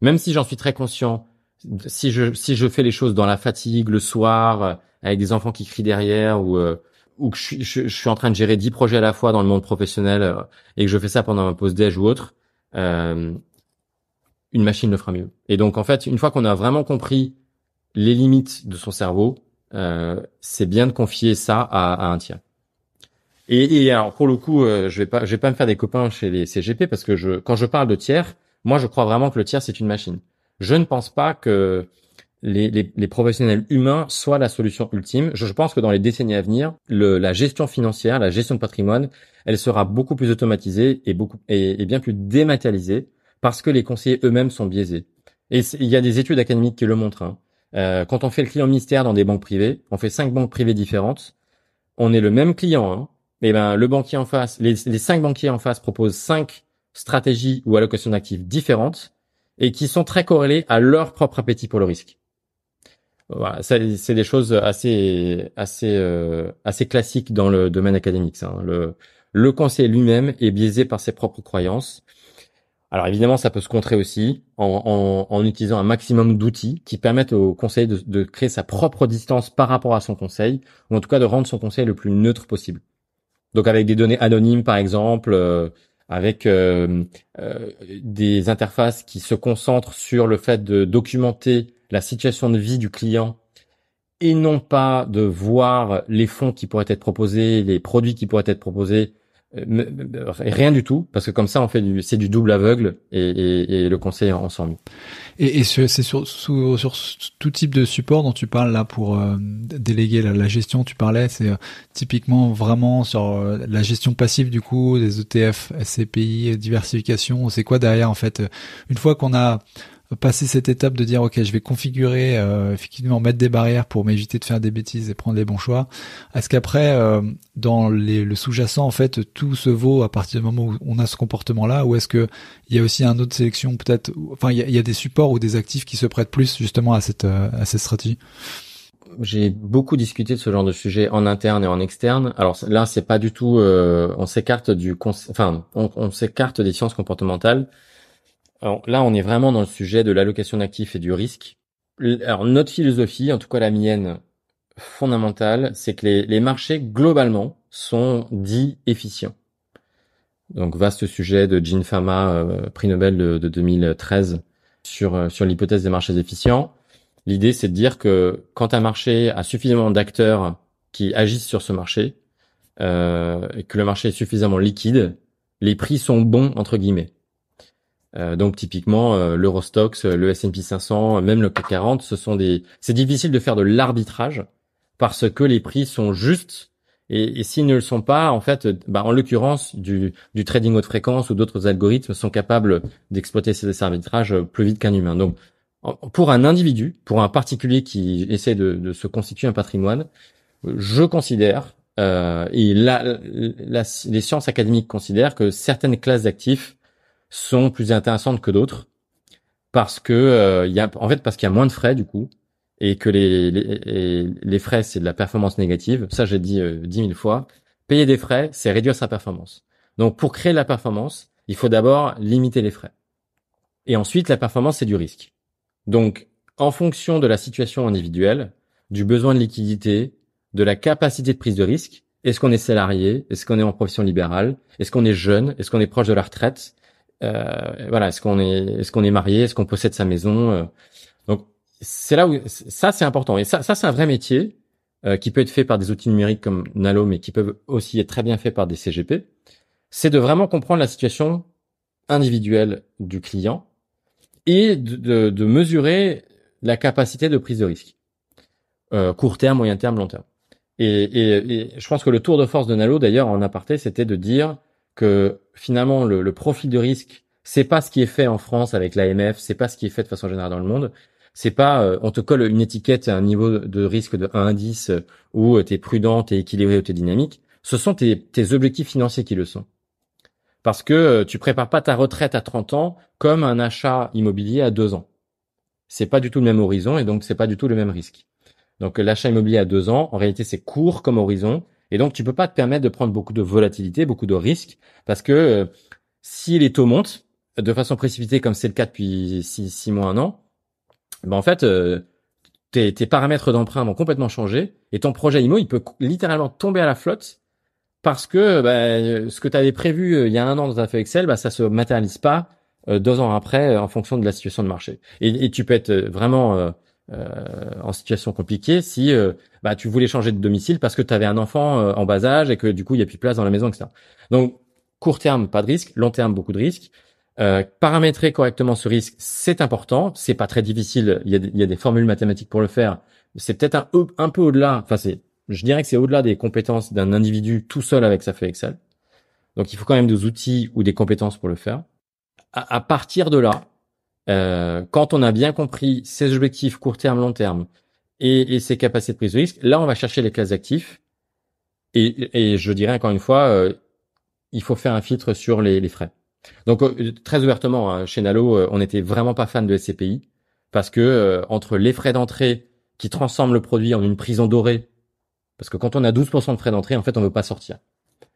Même si j'en suis très conscient, si je, si je fais les choses dans la fatigue, le soir, avec des enfants qui crient derrière ou, euh, ou que je suis, en train de gérer 10 projets à la fois dans le monde professionnel euh, et que je fais ça pendant ma pause déj ou autre, euh, une machine le fera mieux. Et donc en fait, une fois qu'on a vraiment compris les limites de son cerveau, c'est bien de confier ça à, à un tiers. Et, et, alors pour le coup, euh, je vais pas, je vais pas me faire des copains chez les CGP parce que je, quand je parle de tiers, moi je crois vraiment que le tiers c'est une machine. Je ne pense pas que les, les, les professionnels humains soient la solution ultime. Je, pense que dans les décennies à venir, le, la gestion financière, la gestion de patrimoine, elle sera beaucoup plus automatisée et beaucoup et, bien plus dématérialisée parce que les conseillers eux-mêmes sont biaisés. Et il y a des études académiques qui le montrent. Hein. Euh, quand on fait le client mystère dans des banques privées, on fait cinq banques privées différentes, on est le même client. Hein eh ben, le banquier en face, les, cinq banquiers en face proposent cinq stratégies ou allocations d'actifs différentes et qui sont très corrélées à leur propre appétit pour le risque. Voilà, c'est des choses assez assez euh, assez classiques dans le domaine académique. Hein. le, conseil lui-même est biaisé par ses propres croyances. Alors évidemment, ça peut se contrer aussi en, utilisant un maximum d'outils qui permettent au conseil de créer sa propre distance par rapport à son conseil, ou en tout cas de rendre son conseil le plus neutre possible. Donc avec des données anonymes par exemple, euh, avec euh, euh, des interfaces qui se concentrent sur le fait de documenter la situation de vie du client et non pas de voir les fonds qui pourraient être proposés, les produits qui pourraient être proposés rien du tout, parce que comme ça, on fait du, c'est du double aveugle et, et, et le conseil en sort Et, c'est sur, sur, tout type de support dont tu parles là pour euh, déléguer la, gestion. Tu parlais, c'est euh, typiquement vraiment sur euh, la gestion passive du coup des ETF, SCPI, diversification. C'est quoi derrière en fait Une fois qu'on a passer cette étape de dire ok je vais configurer euh, effectivement mettre des barrières pour m'éviter de faire des bêtises et prendre les bons choix est ce qu'après euh, dans le sous-jacent en fait tout se vaut à partir du moment où on a ce comportement là ou est-ce que il y a aussi un autre sélection peut-être enfin il y, a, des supports ou des actifs qui se prêtent plus justement à cette euh, à cette stratégie j'ai beaucoup discuté de ce genre de sujet en interne et en externe. Alors là, c'est pas du tout, on s'écarte du, enfin, on, on s'écarte des sciences comportementales alors là, on est vraiment dans le sujet de l'allocation d'actifs et du risque. Alors notre philosophie, en tout cas la mienne fondamentale, c'est que les, marchés globalement sont dits efficients. Donc vaste sujet de jean Fama, euh, prix Nobel de, 2013 sur euh, sur l'hypothèse des marchés efficients. L'idée c'est de dire que quand un marché a suffisamment d'acteurs qui agissent sur ce marché euh, et que le marché est suffisamment liquide, les prix sont bons entre guillemets. Euh, donc typiquement euh, l'Eurostox, euh, le S&P 500, euh, même le CAC 40, ce sont des c'est difficile de faire de l'arbitrage parce que les prix sont justes et, et s'ils ne le sont pas, en fait, bah, en l'occurrence du, du trading haute fréquence ou d'autres algorithmes sont capables d'exploiter ces arbitrages plus vite qu'un humain. Donc pour un individu, pour un particulier qui essaie de, de se constituer un patrimoine, je considère, euh, et là, les sciences académiques considèrent que certaines classes d'actifs sont plus intéressantes que d'autres parce que il euh, y a en fait parce qu'il y a moins de frais du coup et que les les, les frais c'est de la performance négative. Ça j'ai dit euh, dix mille fois. Payer des frais, c'est réduire sa performance. Donc pour créer la performance, il faut d'abord limiter les frais. Et ensuite, la performance, c'est du risque. Donc, en fonction de la situation individuelle, du besoin de liquidité, de la capacité de prise de risque, est-ce qu'on est salarié, est-ce qu'on est en profession libérale, est-ce qu'on est jeune, est-ce qu'on est proche de la retraite, euh, voilà, est-ce qu'on est, est-ce qu'on est marié, est-ce qu'on possède sa maison. Euh. donc c'est là où ça c'est important et ça, ça c'est un vrai métier euh, qui peut être fait par des outils numériques comme Nalo, mais qui peuvent aussi être très bien faits par des CGP. C'est de vraiment comprendre la situation individuelle du client et de, de, mesurer la capacité de prise de risque, euh, court terme, moyen terme, long terme. Et, et, et, je pense que le tour de force de Nalo, d'ailleurs, en aparté, c'était de dire que finalement le, profil de risque, c'est pas ce qui est fait en France avec l'AMF, c'est pas ce qui est fait de façon générale dans le monde. C'est pas euh, on te colle une étiquette à un niveau de risque de 1 à euh, où tu es prudent, tu équilibré ou tu es dynamique. Ce sont tes, objectifs financiers qui le sont. Parce que euh, tu prépares pas ta retraite à 30 ans comme un achat immobilier à 2 ans. C'est pas du tout le même horizon et donc c'est pas du tout le même risque. Donc l'achat immobilier à 2 ans, en réalité c'est court comme horizon, et donc, tu peux pas te permettre de prendre beaucoup de volatilité, beaucoup de risques, parce que euh, si les taux montent de façon précipitée, comme c'est le cas depuis six, mois, un an, ben en fait, euh, tes, paramètres d'emprunt vont complètement changer et ton projet IMO, il peut littéralement tomber à la flotte parce que ben, euh, ce que tu avais prévu il y a un an dans un feuille Excel, ben, ça se matérialise pas deux ans après en fonction de la situation de marché. Et, et tu peux être vraiment euh, en situation compliquée si euh, bah, tu voulais changer de domicile parce que tu avais un enfant euh, en bas âge et que du coup il n'y a plus de place dans la maison, etc. Donc court terme, pas de risque, long terme, beaucoup de risques. paramétrer correctement ce risque, c'est important, c'est pas très difficile, il y, a des, formules mathématiques pour le faire, c'est peut-être un, peu au-delà, enfin je dirais que c'est au-delà des compétences d'un individu tout seul avec sa feuille Excel. Donc il faut quand même des outils ou des compétences pour le faire. à partir de là, euh, quand on a bien compris ses objectifs court terme, long terme et, ses capacités de prise de risque, là on va chercher les classes d'actifs. Et, je dirais encore une fois, euh, il faut faire un filtre sur les, frais. Donc euh, très ouvertement, hein, chez Nalo, on n'était vraiment pas fan de SCPI parce que entre les frais d'entrée qui transforment le produit en une prison dorée, parce que quand on a 12% de frais d'entrée, en fait, on ne veut pas sortir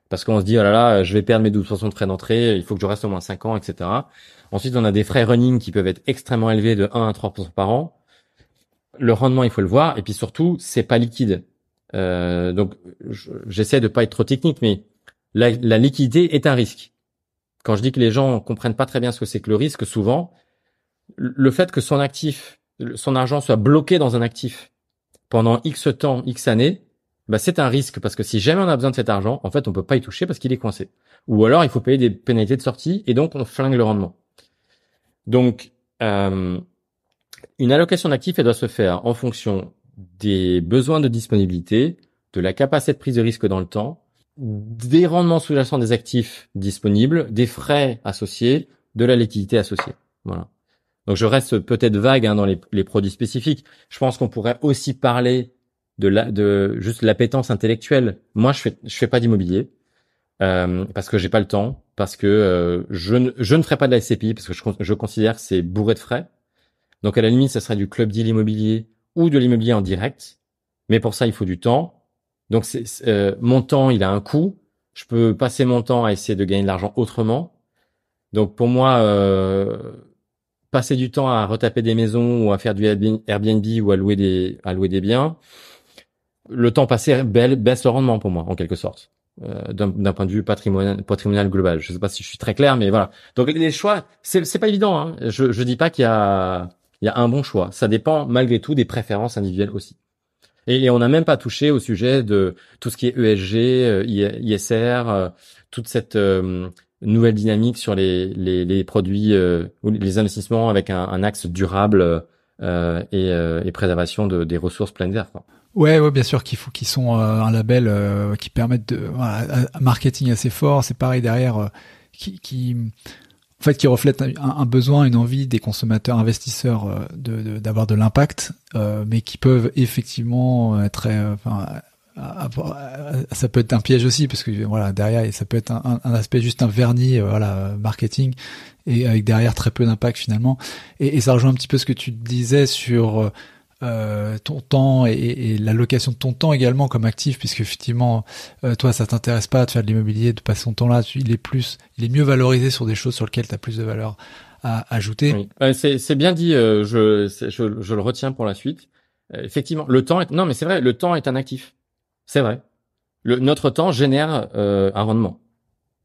parce qu'on se dit, oh là là, je vais perdre mes 12% de frais d'entrée, il faut que je reste au moins 5 ans, etc. Ensuite, on a des frais running qui peuvent être extrêmement élevés de 1 à 3% par an. Le rendement, il faut le voir. Et puis surtout, c'est pas liquide. Euh, donc, j'essaie de pas être trop technique, mais la, liquidité est un risque. Quand je dis que les gens comprennent pas très bien ce que c'est que le risque, souvent, le fait que son actif, son argent soit bloqué dans un actif pendant X temps, X années, bah, c'est un risque parce que si jamais on a besoin de cet argent, en fait, on peut pas y toucher parce qu'il est coincé. Ou alors, il faut payer des pénalités de sortie et donc on flingue le rendement. Donc, euh, une allocation d'actifs, elle doit se faire en fonction des besoins de disponibilité, de la capacité de prise de risque dans le temps, des rendements sous-jacents des actifs disponibles, des frais associés, de la liquidité associée. Voilà. Donc je reste peut-être vague hein, dans les, les, produits spécifiques. Je pense qu'on pourrait aussi parler de la, de juste l'appétence intellectuelle. Moi, je fais, je fais pas d'immobilier euh, parce que j'ai pas le temps, parce que euh, je, ne, je ne ferai pas de la SCPI parce que je, considère que c'est bourré de frais. Donc à la limite, ça serait du club deal immobilier ou de l'immobilier en direct. Mais pour ça, il faut du temps. Donc c'est, euh, mon temps, il a un coût. Je peux passer mon temps à essayer de gagner de l'argent autrement. Donc pour moi, passer du temps à retaper des maisons ou à faire du Airbnb ou à louer des, à louer des biens, le temps passé baisse le rendement pour moi, en quelque sorte, euh, d'un point de vue patrimonial, patrimonial global. Je ne sais pas si je suis très clair, mais voilà. Donc les choix, c'est pas évident. Hein. Je ne dis pas qu'il y a, il y a un bon choix. Ça dépend malgré tout des préférences individuelles aussi. Et, on n'a même pas touché au sujet de tout ce qui est ESG, euh, ISR, euh, toute cette nouvelle dynamique sur les, produits ou les investissements avec un axe durable euh, et, euh, et, préservation de, des ressources planétaires. Quoi. Ouais, ouais, bien sûr qu'il faut qu'ils sont euh, un label qui permettent de un marketing assez fort. C'est pareil derrière qui, qui en fait, qui reflète un, besoin, une envie des consommateurs, investisseurs d'avoir de, de, de l'impact, mais qui peuvent effectivement être, enfin, ça peut être un piège aussi, parce que voilà, derrière, ça peut être un, aspect juste un vernis, voilà, marketing, et avec derrière très peu d'impact finalement. Et, ça rejoint un petit peu ce que tu disais sur euh, ton temps et, et l'allocation de ton temps également comme actif, puisque effectivement, euh, toi, ça t'intéresse pas de faire de l'immobilier, de passer ton temps là. il est plus, il est mieux valorisé sur des choses sur lesquelles tu as plus de valeur à ajouter. Oui. c'est bien dit. Euh, je, je, je, le retiens pour la suite. Euh, effectivement, le temps. Est, non, mais c'est vrai, le temps est un actif. C'est vrai. Le, notre temps génère un rendement.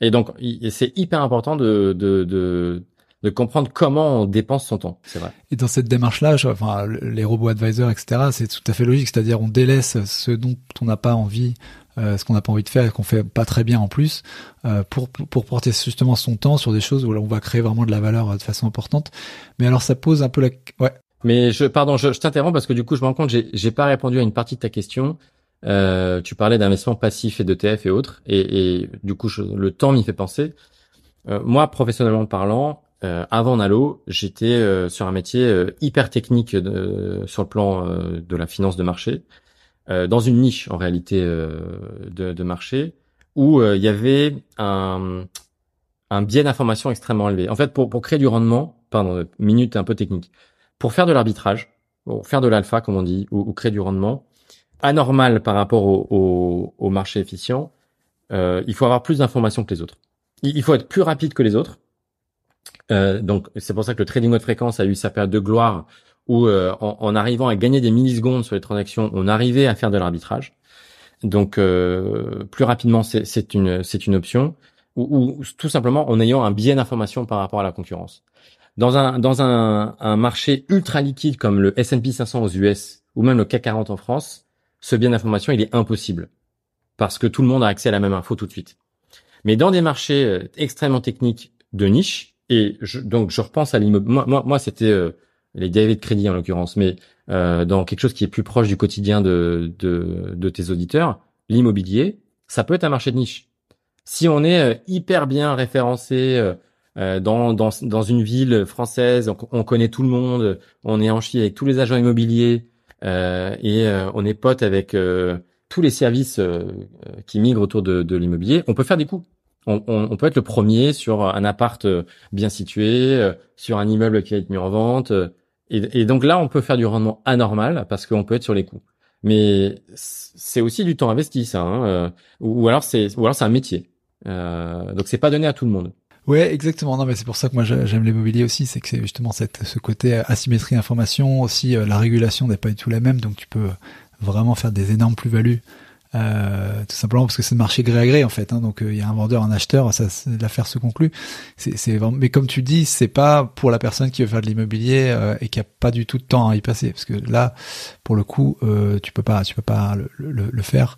Et donc, c'est hyper important de, de, de, de comprendre comment on dépense son temps. C'est vrai. Et dans cette démarche-là, enfin, les robots advisors, etc., c'est tout à fait logique. C'est-à-dire, on délaisse ce dont on n'a pas envie, euh, ce qu'on n'a pas envie de faire et qu'on fait pas très bien en plus, euh, pour, pour porter justement son temps sur des choses où on va créer vraiment de la valeur euh, de façon importante. Mais alors, ça pose un peu la, ouais. Mais je, pardon, je, je t'interromps parce que du coup, je me rends compte, j'ai, j'ai pas répondu à une partie de ta question. Euh, tu parlais d'investissement passif et d'ETF et autres, et, et du coup, le temps m'y fait penser. Euh, moi, professionnellement parlant, euh, avant Nalo, j'étais euh, sur un métier euh, hyper technique sur le plan de la finance de marché, dans une niche en réalité de, de, marché, où il y avait un, un biais d'information extrêmement élevé. En fait, pour, pour créer du rendement, pardon, minute un peu technique, pour faire de l'arbitrage, pour faire de l'alpha, comme on dit, ou créer du rendement, anormal par rapport au, au, au marché efficient, euh, il faut avoir plus d'informations que les autres. Il, faut être plus rapide que les autres. Euh, donc c'est pour ça que le trading haute fréquence a eu sa période de gloire où euh, en, arrivant à gagner des millisecondes sur les transactions, on arrivait à faire de l'arbitrage. Donc plus rapidement, c'est une c'est une option ou, tout simplement en ayant un biais d'information par rapport à la concurrence. Dans un dans un, un marché ultra liquide comme le S&P 500 aux US ou même le CAC 40 en France, ce bien d'information, il est impossible parce que tout le monde a accès à la même info tout de suite. Mais dans des marchés euh, extrêmement techniques de niche, et donc je repense à l'immobilier, Moi, c'était euh, les dérivés de crédit en l'occurrence, mais euh, dans quelque chose qui est plus proche du quotidien de, tes auditeurs, l'immobilier, ça peut être un marché de niche. Si on est hyper bien référencé dans, une ville française, on, connaît tout le monde, on est en chier avec tous les agents immobiliers, euh, et euh, on est pote avec euh, tous les services qui migrent autour de, de l'immobilier. On peut faire des coups. On, on, peut être le premier sur un appart bien situé, sur un immeuble qui va être mis en vente. Et, donc là, on peut faire du rendement anormal parce qu'on peut être sur les coûts. Mais c'est aussi du temps investi, ça. Hein, ou, alors c'est, ou alors c'est un métier. Euh, donc c'est pas donné à tout le monde. Ouais, exactement. Non, mais c'est pour ça que moi j'aime l'immobilier aussi, c'est que c'est justement cette, ce côté asymétrie information, aussi euh, la régulation n'est pas du tout la même, donc tu peux vraiment faire des énormes plus-values. Euh, tout simplement parce que c'est le marché gré à gré en fait. Hein. donc euh, il y a un vendeur, un acheteur, ça l'affaire se conclut. C'est vraiment... mais comme tu dis, c'est pas pour la personne qui veut faire de l'immobilier et qui a pas du tout de temps à y passer, parce que là, pour le coup, tu peux pas, tu peux pas le, le faire.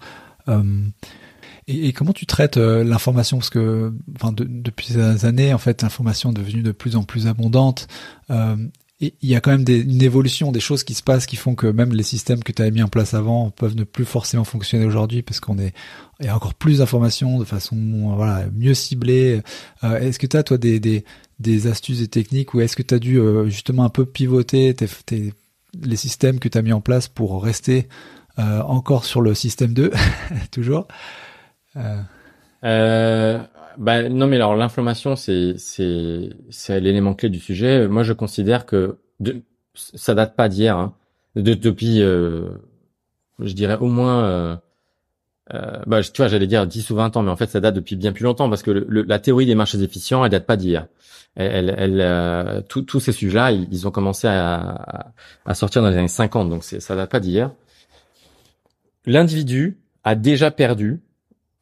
Et, comment tu traites euh, l'information Parce que enfin, depuis des années, en fait, l'information est devenue de plus en plus abondante. Euh, et il y a quand même des, une évolution des choses qui se passent qui font que même les systèmes que tu avais mis en place avant peuvent ne plus forcément fonctionner aujourd'hui parce qu'on est il y a encore plus d'informations de façon voilà mieux ciblée. Euh, est-ce que tu as toi des, des, des astuces et techniques ou est-ce que tu as dû justement un peu pivoter tes, les systèmes que tu as mis en place pour rester encore sur le système 2 toujours euh, bah, non, mais alors l'inflammation, c'est c'est c'est l'élément clé du sujet. Moi, je considère que de, ça date pas d'hier. Hein. De, depuis, euh, je dirais au moins, euh, euh bah, tu vois, j'allais dire 10 ou 20 ans, mais en fait, ça date depuis bien plus longtemps parce que la théorie des marchés efficients, elle date pas d'hier. Elle, elle, euh, tous ces sujets-là, ils, ont commencé à, à sortir dans les années 50, donc ça date pas d'hier. L'individu a déjà perdu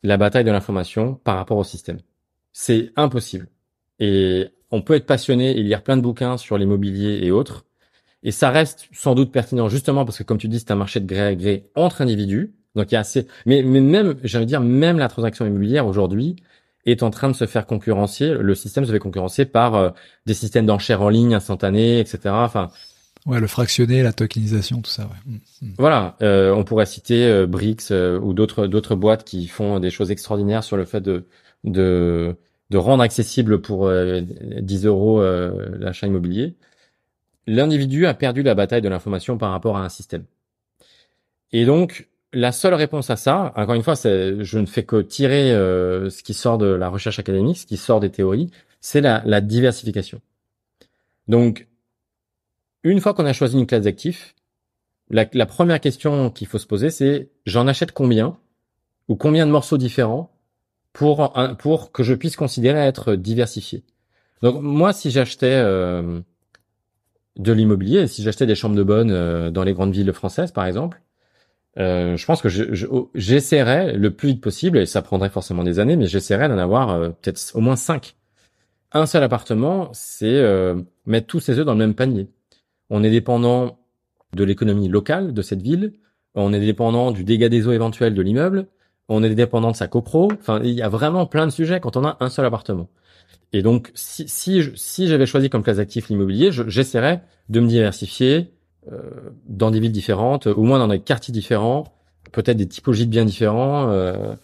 la bataille de l'information par rapport au système. C'est impossible. Et on peut être passionné et lire plein de bouquins sur l'immobilier et autres. Et ça reste sans doute pertinent justement parce que comme tu dis, c'est un marché de gré à gré entre individus. Donc il y a assez, mais, même, j'allais dire, même la transaction immobilière aujourd'hui est en train de se faire concurrencer. Le système se fait concurrencer par euh, des systèmes d'enchères en ligne instantanées, etc. Enfin, Ouais, le fractionner, la tokenisation, tout ça. Mm, mm. Voilà, euh, on pourrait citer euh, Brix euh, ou d'autres d'autres boîtes qui font des choses extraordinaires sur le fait de de, rendre accessible pour 10 euh, euros l'achat immobilier. L'individu a perdu la bataille de l'information par rapport à un système. Et donc, la seule réponse à ça, encore une fois, c'est je ne fais que tirer ce qui sort de la recherche académique, ce qui sort des théories, c'est la, la diversification. Donc, une fois qu'on a choisi une classe d'actifs, la, première question qu'il faut se poser, c'est j'en achète combien ou combien de morceaux différents pour pour que je puisse considérer être diversifié. Donc moi, si j'achetais euh, de l'immobilier, si j'achetais des chambres de bonne euh, dans les grandes villes françaises, par exemple, euh, je pense que j'essaierais le plus vite possible, et ça prendrait forcément des années, mais j'essaierais d'en avoir peut-être au moins cinq. Un seul appartement, c'est mettre tous ses œufs dans le même panier. On est dépendant de l'économie locale de cette ville. On est dépendant du dégât des eaux éventuel de l'immeuble. On est dépendant de sa copro. Enfin, il y a vraiment plein de sujets quand on a un seul appartement. Et donc, si, si, si j'avais choisi comme classe actif l'immobilier, j'essaierais de me diversifier euh, dans des villes différentes, au moins dans des quartiers différents, peut-être des typologies de biens différents, euh,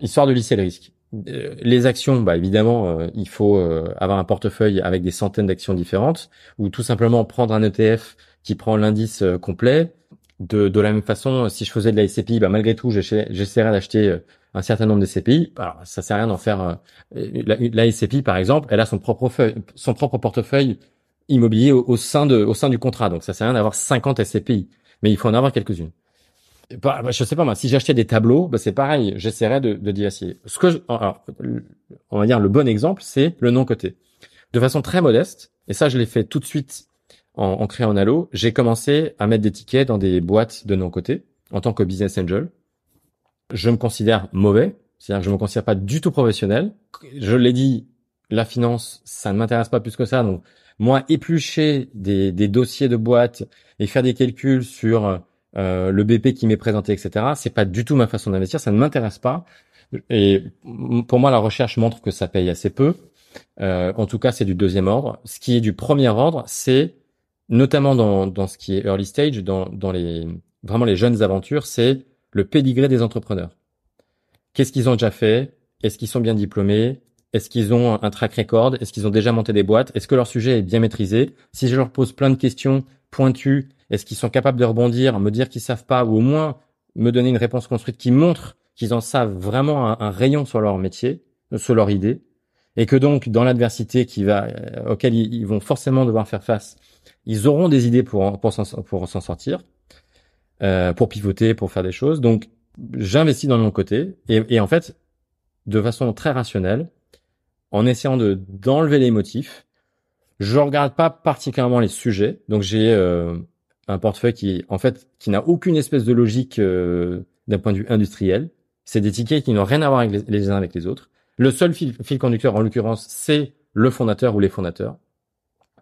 histoire de lisser le risque. Euh, les actions, bah évidemment, euh, il faut euh, avoir un portefeuille avec des centaines d'actions différentes, ou tout simplement prendre un ETF qui prend l'indice complet. De, la même façon, si je faisais de la SCPI, bah, malgré tout, j'essaierais d'acheter un certain nombre de SCPI. Alors, ça sert à rien d'en faire. La, SCPI, par exemple, elle a son propre, son propre portefeuille immobilier au, sein de, au sein du contrat. Donc, ça sert à rien d'avoir 50 SCPI, mais il faut en avoir quelques-unes bah, ne bah, je sais pas moi, si j'achetais des tableaux, bah, c'est pareil, j'essaierais de, de Ce que je, alors, on va dire le bon exemple, c'est le non coté. De façon très modeste, et ça je l'ai fait tout de suite en, en créant un halo, j'ai commencé à mettre des tickets dans des boîtes de non coté en tant que business angel. Je me considère mauvais, c'est-à-dire que je me considère pas du tout professionnel. Je l'ai dit, la finance, ça ne m'intéresse pas plus que ça. Donc moi, éplucher des, des dossiers de boîtes et faire des calculs sur euh, euh, le BP qui m'est présenté, etc. C'est pas du tout ma façon d'investir, ça ne m'intéresse pas. Et pour moi, la recherche montre que ça paye assez peu. Euh, en tout cas, c'est du deuxième ordre. Ce qui est du premier ordre, c'est notamment dans, dans ce qui est early stage, dans, dans les vraiment les jeunes aventures, c'est le pedigree des entrepreneurs. Qu'est-ce qu'ils ont déjà fait Est-ce qu'ils sont bien diplômés Est-ce qu'ils ont un track record Est-ce qu'ils ont déjà monté des boîtes Est-ce que leur sujet est bien maîtrisé Si je leur pose plein de questions pointu Est-ce qu'ils sont capables de rebondir, me dire qu'ils savent pas ou au moins me donner une réponse construite qui montre qu'ils en savent vraiment un, rayon sur leur métier, euh, sur leur idée et que donc dans l'adversité qui va euh, auquel ils, vont forcément devoir faire face, ils auront des idées pour pour s'en sortir, euh, pour pivoter, pour faire des choses. Donc j'investis dans mon côté et, et en fait de façon très rationnelle, en essayant de d'enlever les motifs je regarde pas particulièrement les sujets, donc j'ai euh, un portefeuille qui, en fait, qui n'a aucune espèce de logique euh, d'un point de vue industriel. C'est des tickets qui n'ont rien à voir les, uns avec les autres. Le seul fil, conducteur, en l'occurrence, c'est le fondateur ou les fondateurs.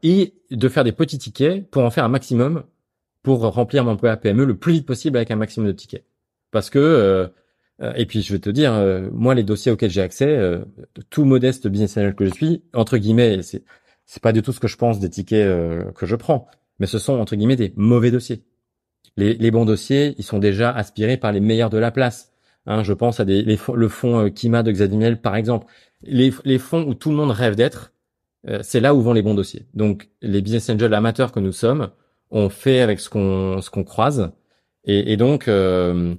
Et de faire des petits tickets pour en faire un maximum pour remplir mon à PME le plus vite possible avec un maximum de tickets. Parce que, euh, et puis je vais te dire, moi, les dossiers auxquels j'ai accès, tout modeste business angel que je suis, entre guillemets, c'est c'est pas du tout ce que je pense des tickets euh, que je prends, mais ce sont entre guillemets des mauvais dossiers. Les, les, bons dossiers, ils sont déjà aspirés par les meilleurs de la place. Hein, je pense à des, les, le fonds euh, Kima de Xadimel par exemple. Les, les, fonds où tout le monde rêve d'être, euh, c'est là où vont les bons dossiers. Donc, les business angels amateurs que nous sommes, on fait avec ce qu'on ce qu'on croise. Et, et donc, euh,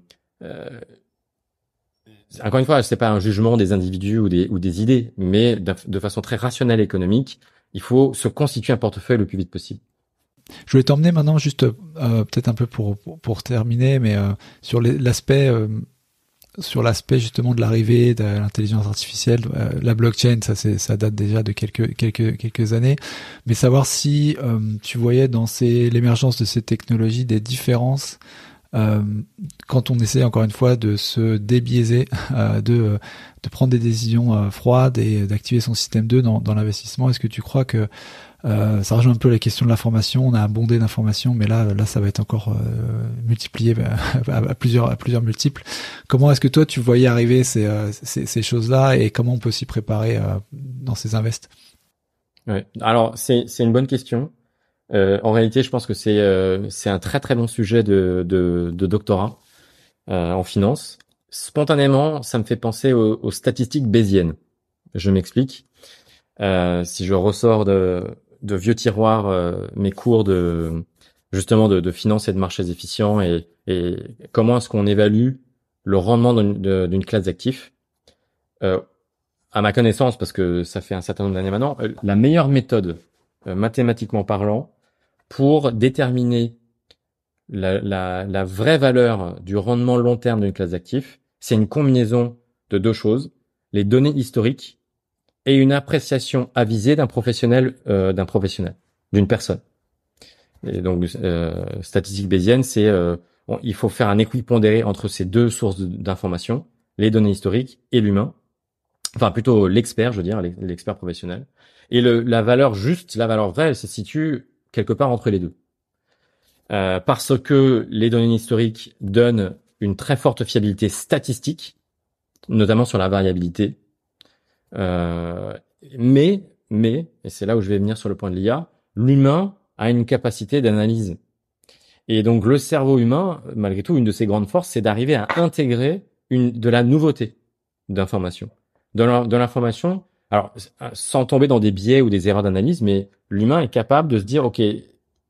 encore une fois, c'est pas un jugement des individus ou des, ou des idées, mais de façon très rationnelle et économique, il faut se constituer un portefeuille le plus vite possible. Je voulais t'emmener maintenant juste euh, peut-être un peu pour, pour, terminer, mais euh, sur l'aspect euh, sur l'aspect justement de l'arrivée de l'intelligence artificielle, la blockchain, ça c'est ça date déjà de quelques quelques quelques années, mais savoir si tu voyais dans ces l'émergence de ces technologies des différences euh, quand on essaie encore une fois de se débiaiser, euh, de, euh, de, prendre des décisions froides et d'activer son système 2 dans, dans l'investissement, est-ce que tu crois que ça rejoint un peu la question de l'information, on a un bondé d'informations, mais là, là, ça va être encore multiplié à, plusieurs, à plusieurs multiples. Comment est-ce que toi, tu voyais arriver ces, ces, ces choses-là et comment on peut s'y préparer dans ces invests Ouais. Alors, c'est une bonne question. Euh, en réalité, je pense que c'est euh, c'est un très très bon sujet de, de, de doctorat euh, en finance. Spontanément, ça me fait penser aux, statistiques bayésiennes. Je m'explique. si je ressors de, de vieux tiroirs mes cours de justement de, de, finance et de marchés efficients et, et comment est-ce qu'on évalue le rendement d'une classe d'actifs, à ma connaissance, parce que ça fait un certain nombre d'années maintenant, la meilleure méthode mathématiquement parlant, pour déterminer la, vraie valeur du rendement long terme d'une classe d'actifs, c'est une combinaison de deux choses, les données historiques et une appréciation avisée d'un professionnel, euh, d'un professionnel, d'une personne. Et donc, euh, statistique bayésienne, c'est euh, il faut faire un équipondéré entre ces deux sources d'informations, les données historiques et l'humain, enfin plutôt l'expert, je veux dire, l'expert professionnel. Et le, la valeur juste, la valeur vraie, elle se situe quelque part entre les deux. Euh, parce que les données historiques donnent une très forte fiabilité statistique, notamment sur la variabilité. Euh, mais, mais, et c'est là où je vais venir sur le point de l'IA, l'humain a une capacité d'analyse. Et donc le cerveau humain, malgré tout, une de ses grandes forces, c'est d'arriver à intégrer une, de la nouveauté d'information. Dans l'information, alors ah, sans tomber dans des biais ou des erreurs d'analyse, mais l'humain est capable de se dire, OK,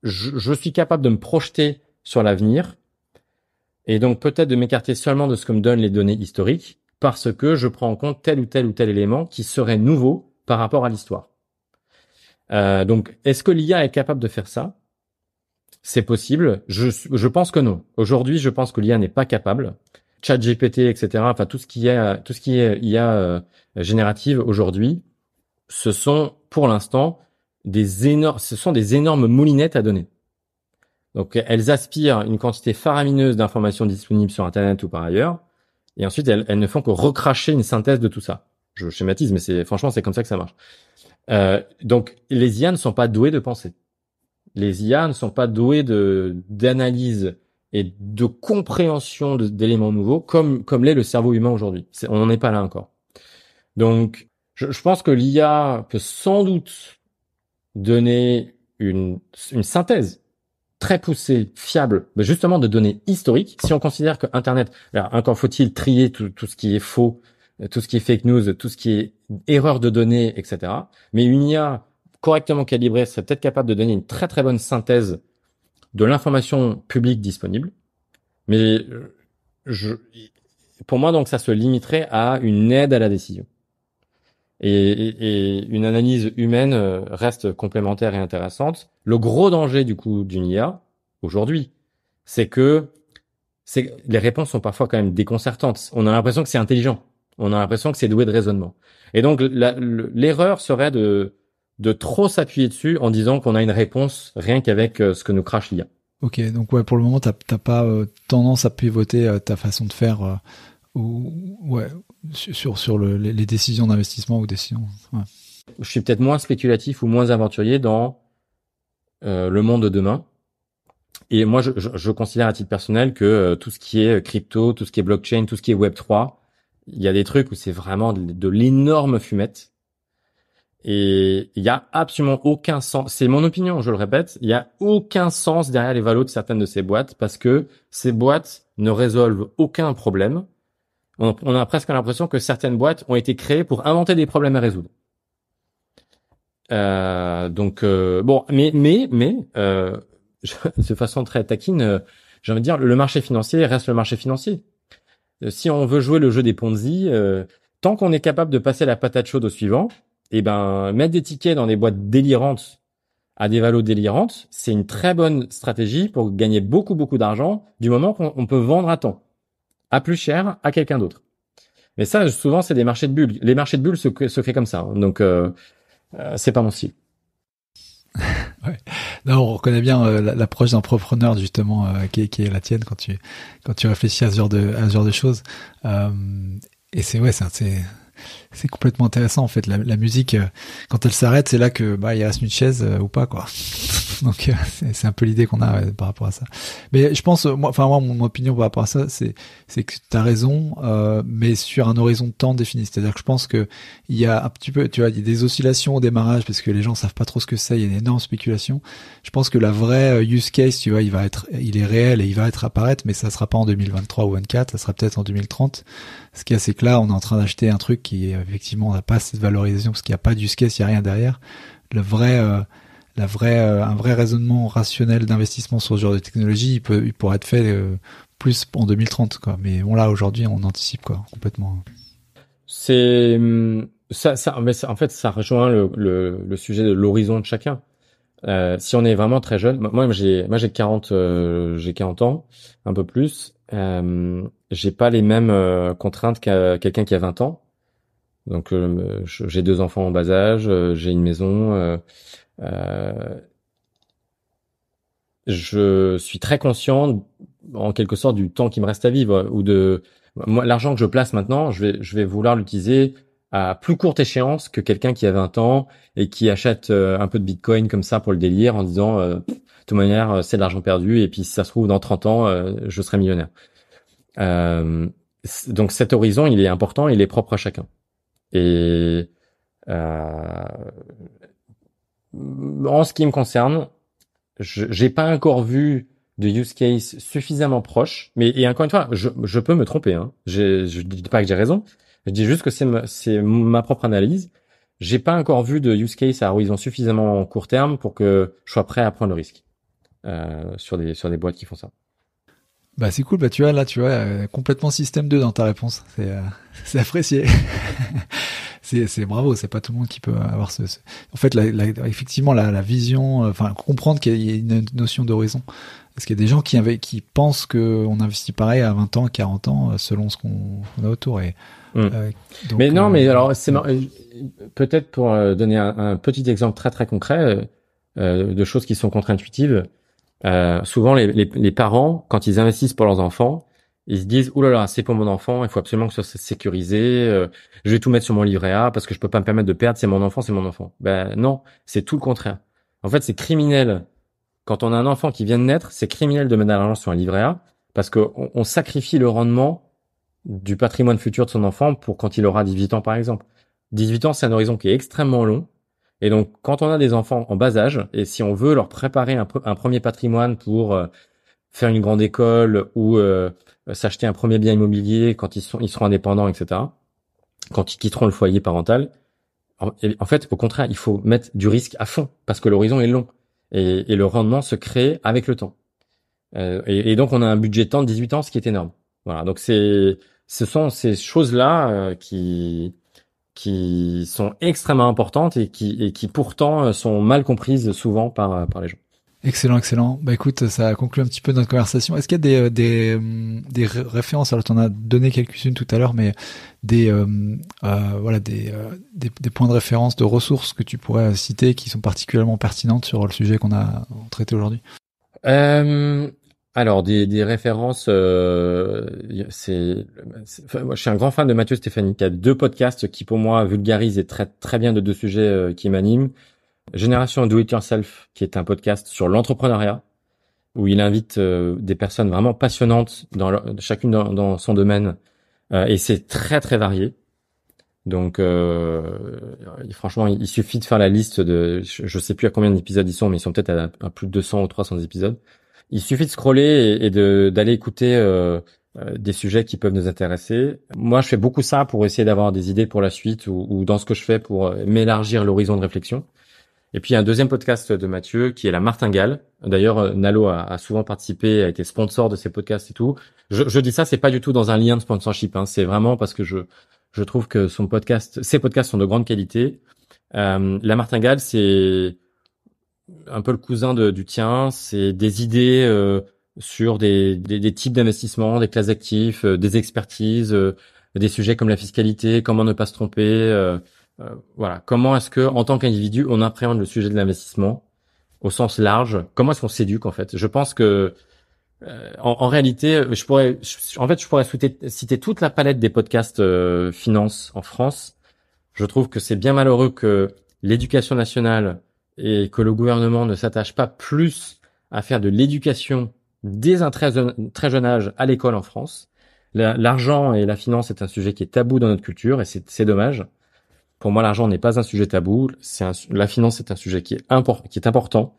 je, suis capable de me projeter sur l'avenir, et donc peut-être de m'écarter seulement de ce que me donnent les données historiques, parce que je prends en compte tel ou tel ou tel élément qui serait nouveau par rapport à l'histoire. Euh, donc, est-ce que l'IA est capable de faire ça C'est possible. Je, je pense que non. Aujourd'hui, je pense que l'IA n'est pas capable chat GPT, etc. Enfin, tout ce qui est, tout ce qui est IA euh, générative aujourd'hui, ce sont pour l'instant des énormes, ce sont des énormes moulinettes à donner. Donc, elles aspirent une quantité faramineuse d'informations disponibles sur Internet ou par ailleurs, et ensuite elles, elles ne font que recracher une synthèse de tout ça. Je schématise, mais c'est franchement c'est comme ça que ça marche. Euh, donc, les IA ne sont pas douées de penser. Les IA ne sont pas douées de d'analyse et de compréhension d'éléments nouveaux comme, comme l'est le cerveau humain aujourd'hui. On n'en est pas là encore. Donc, je, pense que l'IA peut sans doute donner une, synthèse très poussée, fiable, mais justement de données historiques. Si on considère que Internet, encore faut-il trier tout, tout ce qui est faux, euh, tout ce qui est fake news, tout ce qui est erreur de données, etc. Mais une IA correctement calibrée serait peut-être capable de donner une très très bonne synthèse de l'information publique disponible. Mais euh, je, pour moi, donc, ça se limiterait à une aide à la décision. Et, une analyse humaine euh, reste complémentaire et intéressante. Le gros danger du coup d'une IA aujourd'hui, c'est que c'est les réponses sont parfois quand même déconcertantes. On a l'impression que c'est intelligent. On a l'impression que c'est doué de raisonnement. Et donc l'erreur serait de de trop s'appuyer dessus en disant qu'on a une réponse rien qu'avec euh, ce que nous crache l'IA. Ok, donc ouais, pour le moment, t'as pas euh, tendance à pivoter euh, ta façon de faire ou, ouais, sur, sur les, décisions d'investissement ou décisions. Je suis peut-être moins spéculatif ou moins aventurier dans le monde de demain. Et moi, je, considère à titre personnel que tout ce qui est crypto, tout ce qui est blockchain, tout ce qui est Web 3, il y a des trucs où c'est vraiment de l'énorme fumette et il n'y a absolument aucun sens. C'est mon opinion, je le répète. Il n'y a aucun sens derrière les valeurs de certaines de ces boîtes parce que ces boîtes ne résolvent aucun problème. On, a presque l'impression que certaines boîtes ont été créées pour inventer des problèmes à résoudre. Euh, donc euh, bon, mais mais mais euh, de façon très taquine, j'ai envie de dire le marché financier reste le marché financier. Si on veut jouer le jeu des Ponzi, tant qu'on est capable de passer la patate chaude au suivant, et eh ben mettre des tickets dans des boîtes délirantes à des valos délirantes, c'est une très bonne stratégie pour gagner beaucoup beaucoup d'argent du moment qu'on peut vendre à temps, à plus cher, à quelqu'un d'autre. Mais ça, souvent, c'est des marchés de bulles. Les marchés de bulles se, se créent comme ça. Hein. Donc, euh, euh, c'est pas mon style. ouais. Non, on reconnaît bien euh, l'approche l'approche d'entrepreneur justement euh, qui qui, est la tienne quand tu quand tu réfléchis à ce genre de à ce genre de choses. et c'est ouais, c'est c'est complètement intéressant en fait. La, la musique, euh, quand elle s'arrête, c'est là que bah il reste une chaise euh, ou pas quoi. Donc euh, c'est un peu l'idée qu'on a par rapport à ça. Mais je pense, moi, enfin moi, mon, opinion par rapport à ça, c'est c'est que t'as raison, euh, mais sur un horizon de temps défini. C'est-à-dire que je pense que il y a un petit peu, tu vois, il y a des oscillations au démarrage parce que les gens savent pas trop ce que c'est. Il y a une énorme spéculation. Je pense que la vraie use case, tu vois, il va être, il est réel et il va être apparaître, mais ça sera pas en 2023 ou 2024, ça sera peut-être en 2030. Ce qui est assez clair, que on est en train d'acheter un truc qui, effectivement, n'a pas cette valorisation parce qu'il n'y a pas du sketch, il n'y a rien derrière. Le vrai, euh, la vraie, euh, un vrai raisonnement rationnel d'investissement sur ce genre de technologie, il, peut, il pourrait être fait euh, plus en 2030, quoi. Mais on là, aujourd'hui, on anticipe, quoi, complètement. C'est hum, ça, ça, mais en fait, ça rejoint le, le, le sujet de l'horizon de chacun. Euh, si on est vraiment très jeune, moi j'ai moi j'ai 40 j'ai 40 ans, un peu plus euh, j'ai pas les mêmes euh, contraintes qu'à quelqu'un qui a 20 ans. Donc euh, j'ai deux enfants en bas âge, j'ai une maison. je suis très conscient, en quelque sorte, du temps qui me reste à vivre ou de l'argent que je place maintenant. Je vais je vais vouloir l'utiliser à plus courte échéance que quelqu'un qui a 20 ans et qui achète euh, un peu de Bitcoin comme ça pour le délire en disant euh, de toute manière euh, c'est de l'argent perdu et puis si ça se trouve dans 30 ans je serai millionnaire. donc cet horizon il est important, il est propre à chacun. Et en ce qui me concerne, j'ai pas encore vu de use case suffisamment proche, mais et encore une fois, je, je peux me tromper. Hein. Je, je dis pas que j'ai raison, je dis juste que c'est ma, c'est ma propre analyse. J'ai pas encore vu de use case à horizon suffisamment court terme pour que je sois prêt à prendre le risque euh, sur des sur des boîtes qui font ça. Bah c'est cool, bah tu vois là tu vois euh, complètement système 2 dans ta réponse, c'est euh, c'est apprécié. c'est c'est bravo, c'est pas tout le monde qui peut avoir ce, en fait la, la, effectivement la, la vision euh, enfin comprendre qu'il y a une notion d'horizon. Parce qu'il y a des gens qui qui pensent que on investit pareil à 20 ans, 40 ans selon ce qu'on a autour et Mm. Euh, mais non, euh, mais alors c'est mm. euh, peut-être pour donner un, petit exemple très très concret de choses qui sont contre-intuitives. souvent, les, les, les, parents, quand ils investissent pour leurs enfants, ils se disent, oulala, là là, c'est pour mon enfant, il faut absolument que ce soit sécurisé, je vais tout mettre sur mon livret A parce que je peux pas me permettre de perdre, c'est mon enfant, c'est mon enfant. Ben non, c'est tout le contraire. En fait, c'est criminel. Quand on a un enfant qui vient de naître, c'est criminel de mettre de l'argent sur un livret A parce qu'on on sacrifie le rendement du patrimoine futur de son enfant pour quand il aura 18 ans, par exemple. 18 ans, c'est un horizon qui est extrêmement long. Et donc, quand on a des enfants en bas âge, et si on veut leur préparer un, premier patrimoine pour euh, faire une grande école ou euh, s'acheter un premier bien immobilier quand ils, sont, ils seront indépendants, etc., quand ils quitteront le foyer parental, en, fait, au contraire, il faut mettre du risque à fond parce que l'horizon est long et, le rendement se crée avec le temps. Euh, et, donc, on a un budget de temps de 18 ans, ce qui est énorme. Voilà, donc c'est ce sont ces choses-là euh, qui qui sont extrêmement importantes et qui et qui pourtant euh, sont mal comprises souvent euh, par les gens. Excellent, excellent. Bah écoute, ça conclut un petit peu notre conversation. Est-ce qu'il y a des, des, hum, références Alors, tu en as donné quelques-unes tout à l'heure, mais des voilà des, points de référence, de ressources que tu pourrais citer qui sont particulièrement pertinentes sur le sujet qu'on a traité aujourd'hui. Alors, des, références, euh, c'est, je suis un grand fan de Mathieu Stéphanie, qui a deux podcasts qui, pour moi, vulgarisent et traitent très bien de deux sujets euh, qui m'animent. Génération Do It Yourself, qui est un podcast sur l'entrepreneuriat, où il invite euh, des personnes vraiment passionnantes, dans chacune dans, son domaine, et c'est très, très varié. Donc, franchement, il suffit de faire la liste de, je, sais plus à combien d'épisodes ils sont, mais ils sont peut-être à plus de 200 ou 300 épisodes. Il suffit de scroller et, d'aller écouter euh, euh, des sujets qui peuvent nous intéresser. Moi, je fais beaucoup ça pour essayer d'avoir des idées pour la suite ou, dans ce que je fais pour euh, m'élargir l'horizon de réflexion. Et puis, il y a un deuxième podcast de Mathieu qui est La Martingale. D'ailleurs, Nalo a, souvent participé, a été sponsor de ces podcasts et tout. Je, dis ça, c'est pas du tout dans un lien de sponsorship. Hein. C'est vraiment parce que je, je trouve que son podcast, ses podcasts sont de grande qualité. la Martingale, c'est un peu le cousin du tien. C'est des idées euh, sur des, types d'investissement, des classes d'actifs, euh, des expertises, euh, des sujets comme la fiscalité, comment ne pas se tromper. voilà, comment est-ce que, en tant qu'individu, on appréhende le sujet de l'investissement au sens large Comment est-ce qu'on s'éduque en fait Je pense que en, réalité, je pourrais, en fait, je pourrais souhaiter, citer toute la palette des podcasts finance en France. Je trouve que c'est bien malheureux que l'éducation nationale et que le gouvernement ne s'attache pas plus à faire de l'éducation dès un très, très jeune âge à l'école en France. L'argent et la finance est un sujet qui est tabou dans notre culture et c'est dommage. Pour moi, l'argent n'est pas un sujet tabou. Un, la finance est un sujet qui est, important qui est important.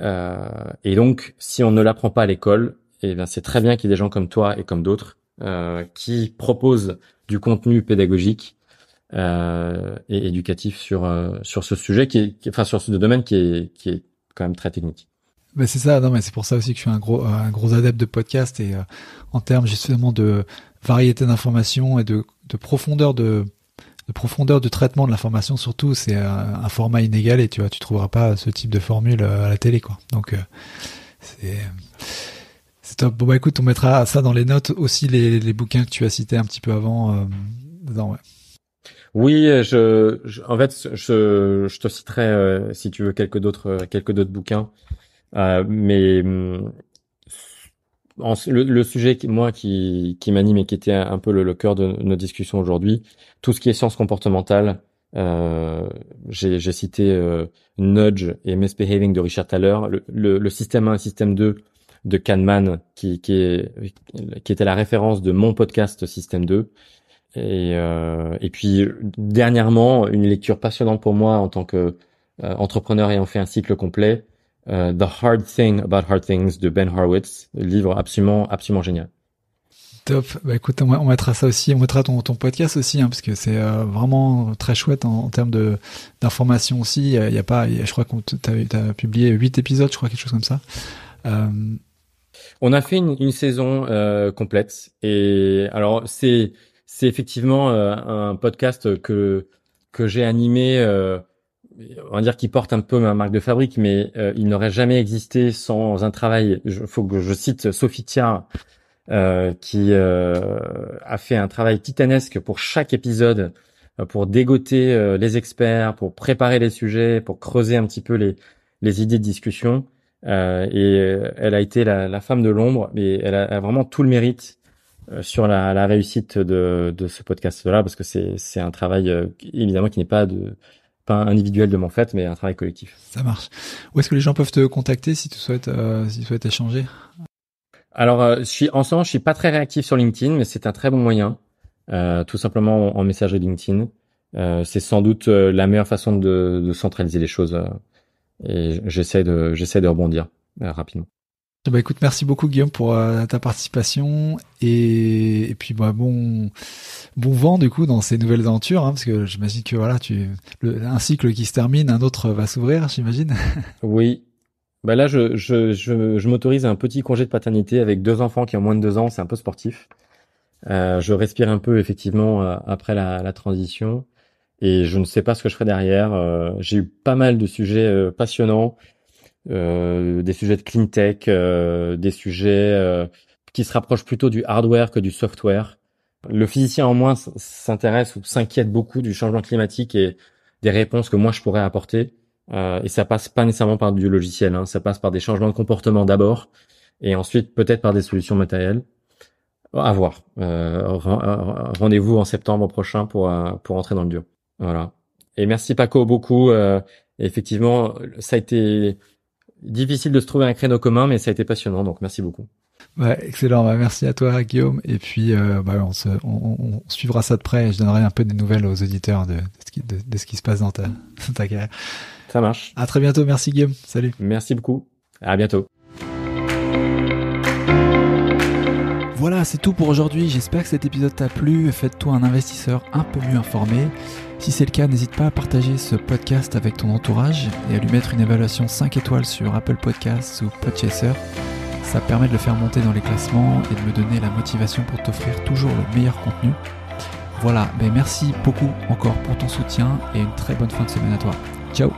Euh, et donc, si on ne l'apprend pas à l'école, eh bien, c'est très bien qu'il y ait des gens comme toi et comme d'autres euh, qui proposent du contenu pédagogique euh, et éducatif sur euh, sur ce sujet qui, est, enfin sur ce domaine qui est qui est quand même très technique. Ben c'est ça, non mais c'est pour ça aussi que je suis un gros un gros adepte de podcast et euh, en termes justement de variété d'informations et de, de profondeur de de profondeur de traitement de l'information surtout c'est un, format inégal et tu vois tu trouveras pas ce type de formule à la télé quoi donc c'est c'est top bon bah écoute on mettra ça dans les notes aussi les, les bouquins que tu as cités un petit peu avant non ouais. Oui, je, en fait, je, te citerai euh, si tu veux quelques d'autres euh, quelques d'autres bouquins, euh, mais mm, le, sujet qui, moi qui, qui m'anime et qui était un peu le, cœur de nos discussions aujourd'hui, tout ce qui est sciences comportementales, j'ai cité Nudge et Misbehaving de Richard Thaler, le, le, système 1 et système 2 de Kahneman, qui, qui, est, qui était la référence de mon podcast Système 2, et, euh, et puis dernièrement, une lecture passionnante pour moi en tant que euh, entrepreneur ayant fait un cycle complet, euh, The Hard Thing About Hard Things de Ben Horowitz, livre absolument absolument génial. Top. Bah écoute, on, mettra ça aussi, on mettra ton, ton podcast aussi, hein, parce que c'est euh, vraiment très chouette en, termes de d'informations aussi. Il y, a pas, je crois qu'on t'as publié huit épisodes, je crois quelque chose comme ça. Euh... On a fait une, une saison euh, complète, et alors c'est c'est effectivement euh, un podcast que que j'ai animé, euh, on va dire qu'il porte un peu ma marque de fabrique, mais euh, il n'aurait jamais existé sans un travail. Il faut que je cite Sophie Thiard, qui a fait un travail titanesque pour chaque épisode, pour dégoter les experts, pour préparer les sujets, pour creuser un petit peu les, les idées de discussion. et elle a été la, femme de l'ombre, mais elle a, vraiment tout le mérite euh, sur la, réussite de, ce podcast-là, parce que c'est un travail euh, évidemment qui n'est pas de pas individuel de mon fait, mais un travail collectif. Ça marche. Où est-ce que les gens peuvent te contacter si tu souhaites, euh, si échanger Alors, je suis, en ce moment, je suis pas très réactif sur LinkedIn, mais c'est un très bon moyen, tout simplement en messagerie LinkedIn. c'est sans doute la meilleure façon de, de centraliser les choses et j'essaie de, j'essaie de rebondir rapidement. Bah écoute, merci beaucoup Guillaume pour euh, ta participation et, et puis bah, bon bon vent du coup dans ces nouvelles aventures hein, parce que j'imagine que voilà tu un cycle qui se termine, un autre va s'ouvrir, j'imagine. Oui. Bah là, je, je, je, je m'autorise un petit congé de paternité avec deux enfants qui ont moins de deux ans, c'est un peu sportif. Euh, je respire un peu effectivement euh, après la, la, transition et je ne sais pas ce que je ferai derrière. Euh, j'ai eu pas mal de sujets passionnants euh, des sujets de clean tech, euh, des sujets euh, qui se rapprochent plutôt du hardware que du software. Le physicien en moins s'intéresse ou s'inquiète beaucoup du changement climatique et des réponses que moi je pourrais apporter. et ça passe pas nécessairement par du logiciel, hein. ça passe par des changements de comportement d'abord, et ensuite peut-être par des solutions matérielles. À voir. Rendez-vous en septembre prochain pour pour entrer dans le dur. Voilà. Et merci Paco beaucoup. effectivement, ça a été difficile de se trouver un créneau commun, mais ça a été passionnant, donc merci beaucoup. Ouais, excellent, bah, merci à toi Guillaume, et puis euh, bah, on, se, on, on, suivra ça de près et je donnerai un peu des nouvelles aux auditeurs de, de, ce, qui, ce, qui, se passe dans ta, ta carrière. Ça marche. À très bientôt, merci Guillaume, salut. Merci beaucoup, à bientôt. Voilà, c'est tout pour aujourd'hui. J'espère que cet épisode t'a plu. Faites-toi un investisseur un peu mieux informé. Si c'est le cas, n'hésite pas à partager ce podcast avec ton entourage et à lui mettre une évaluation 5 étoiles sur Apple Podcasts ou Podchaser. Ça permet de le faire monter dans les classements et de me donner la motivation pour t'offrir toujours le meilleur contenu. Voilà, mais ben merci beaucoup encore pour ton soutien et une très bonne fin de semaine à toi. Ciao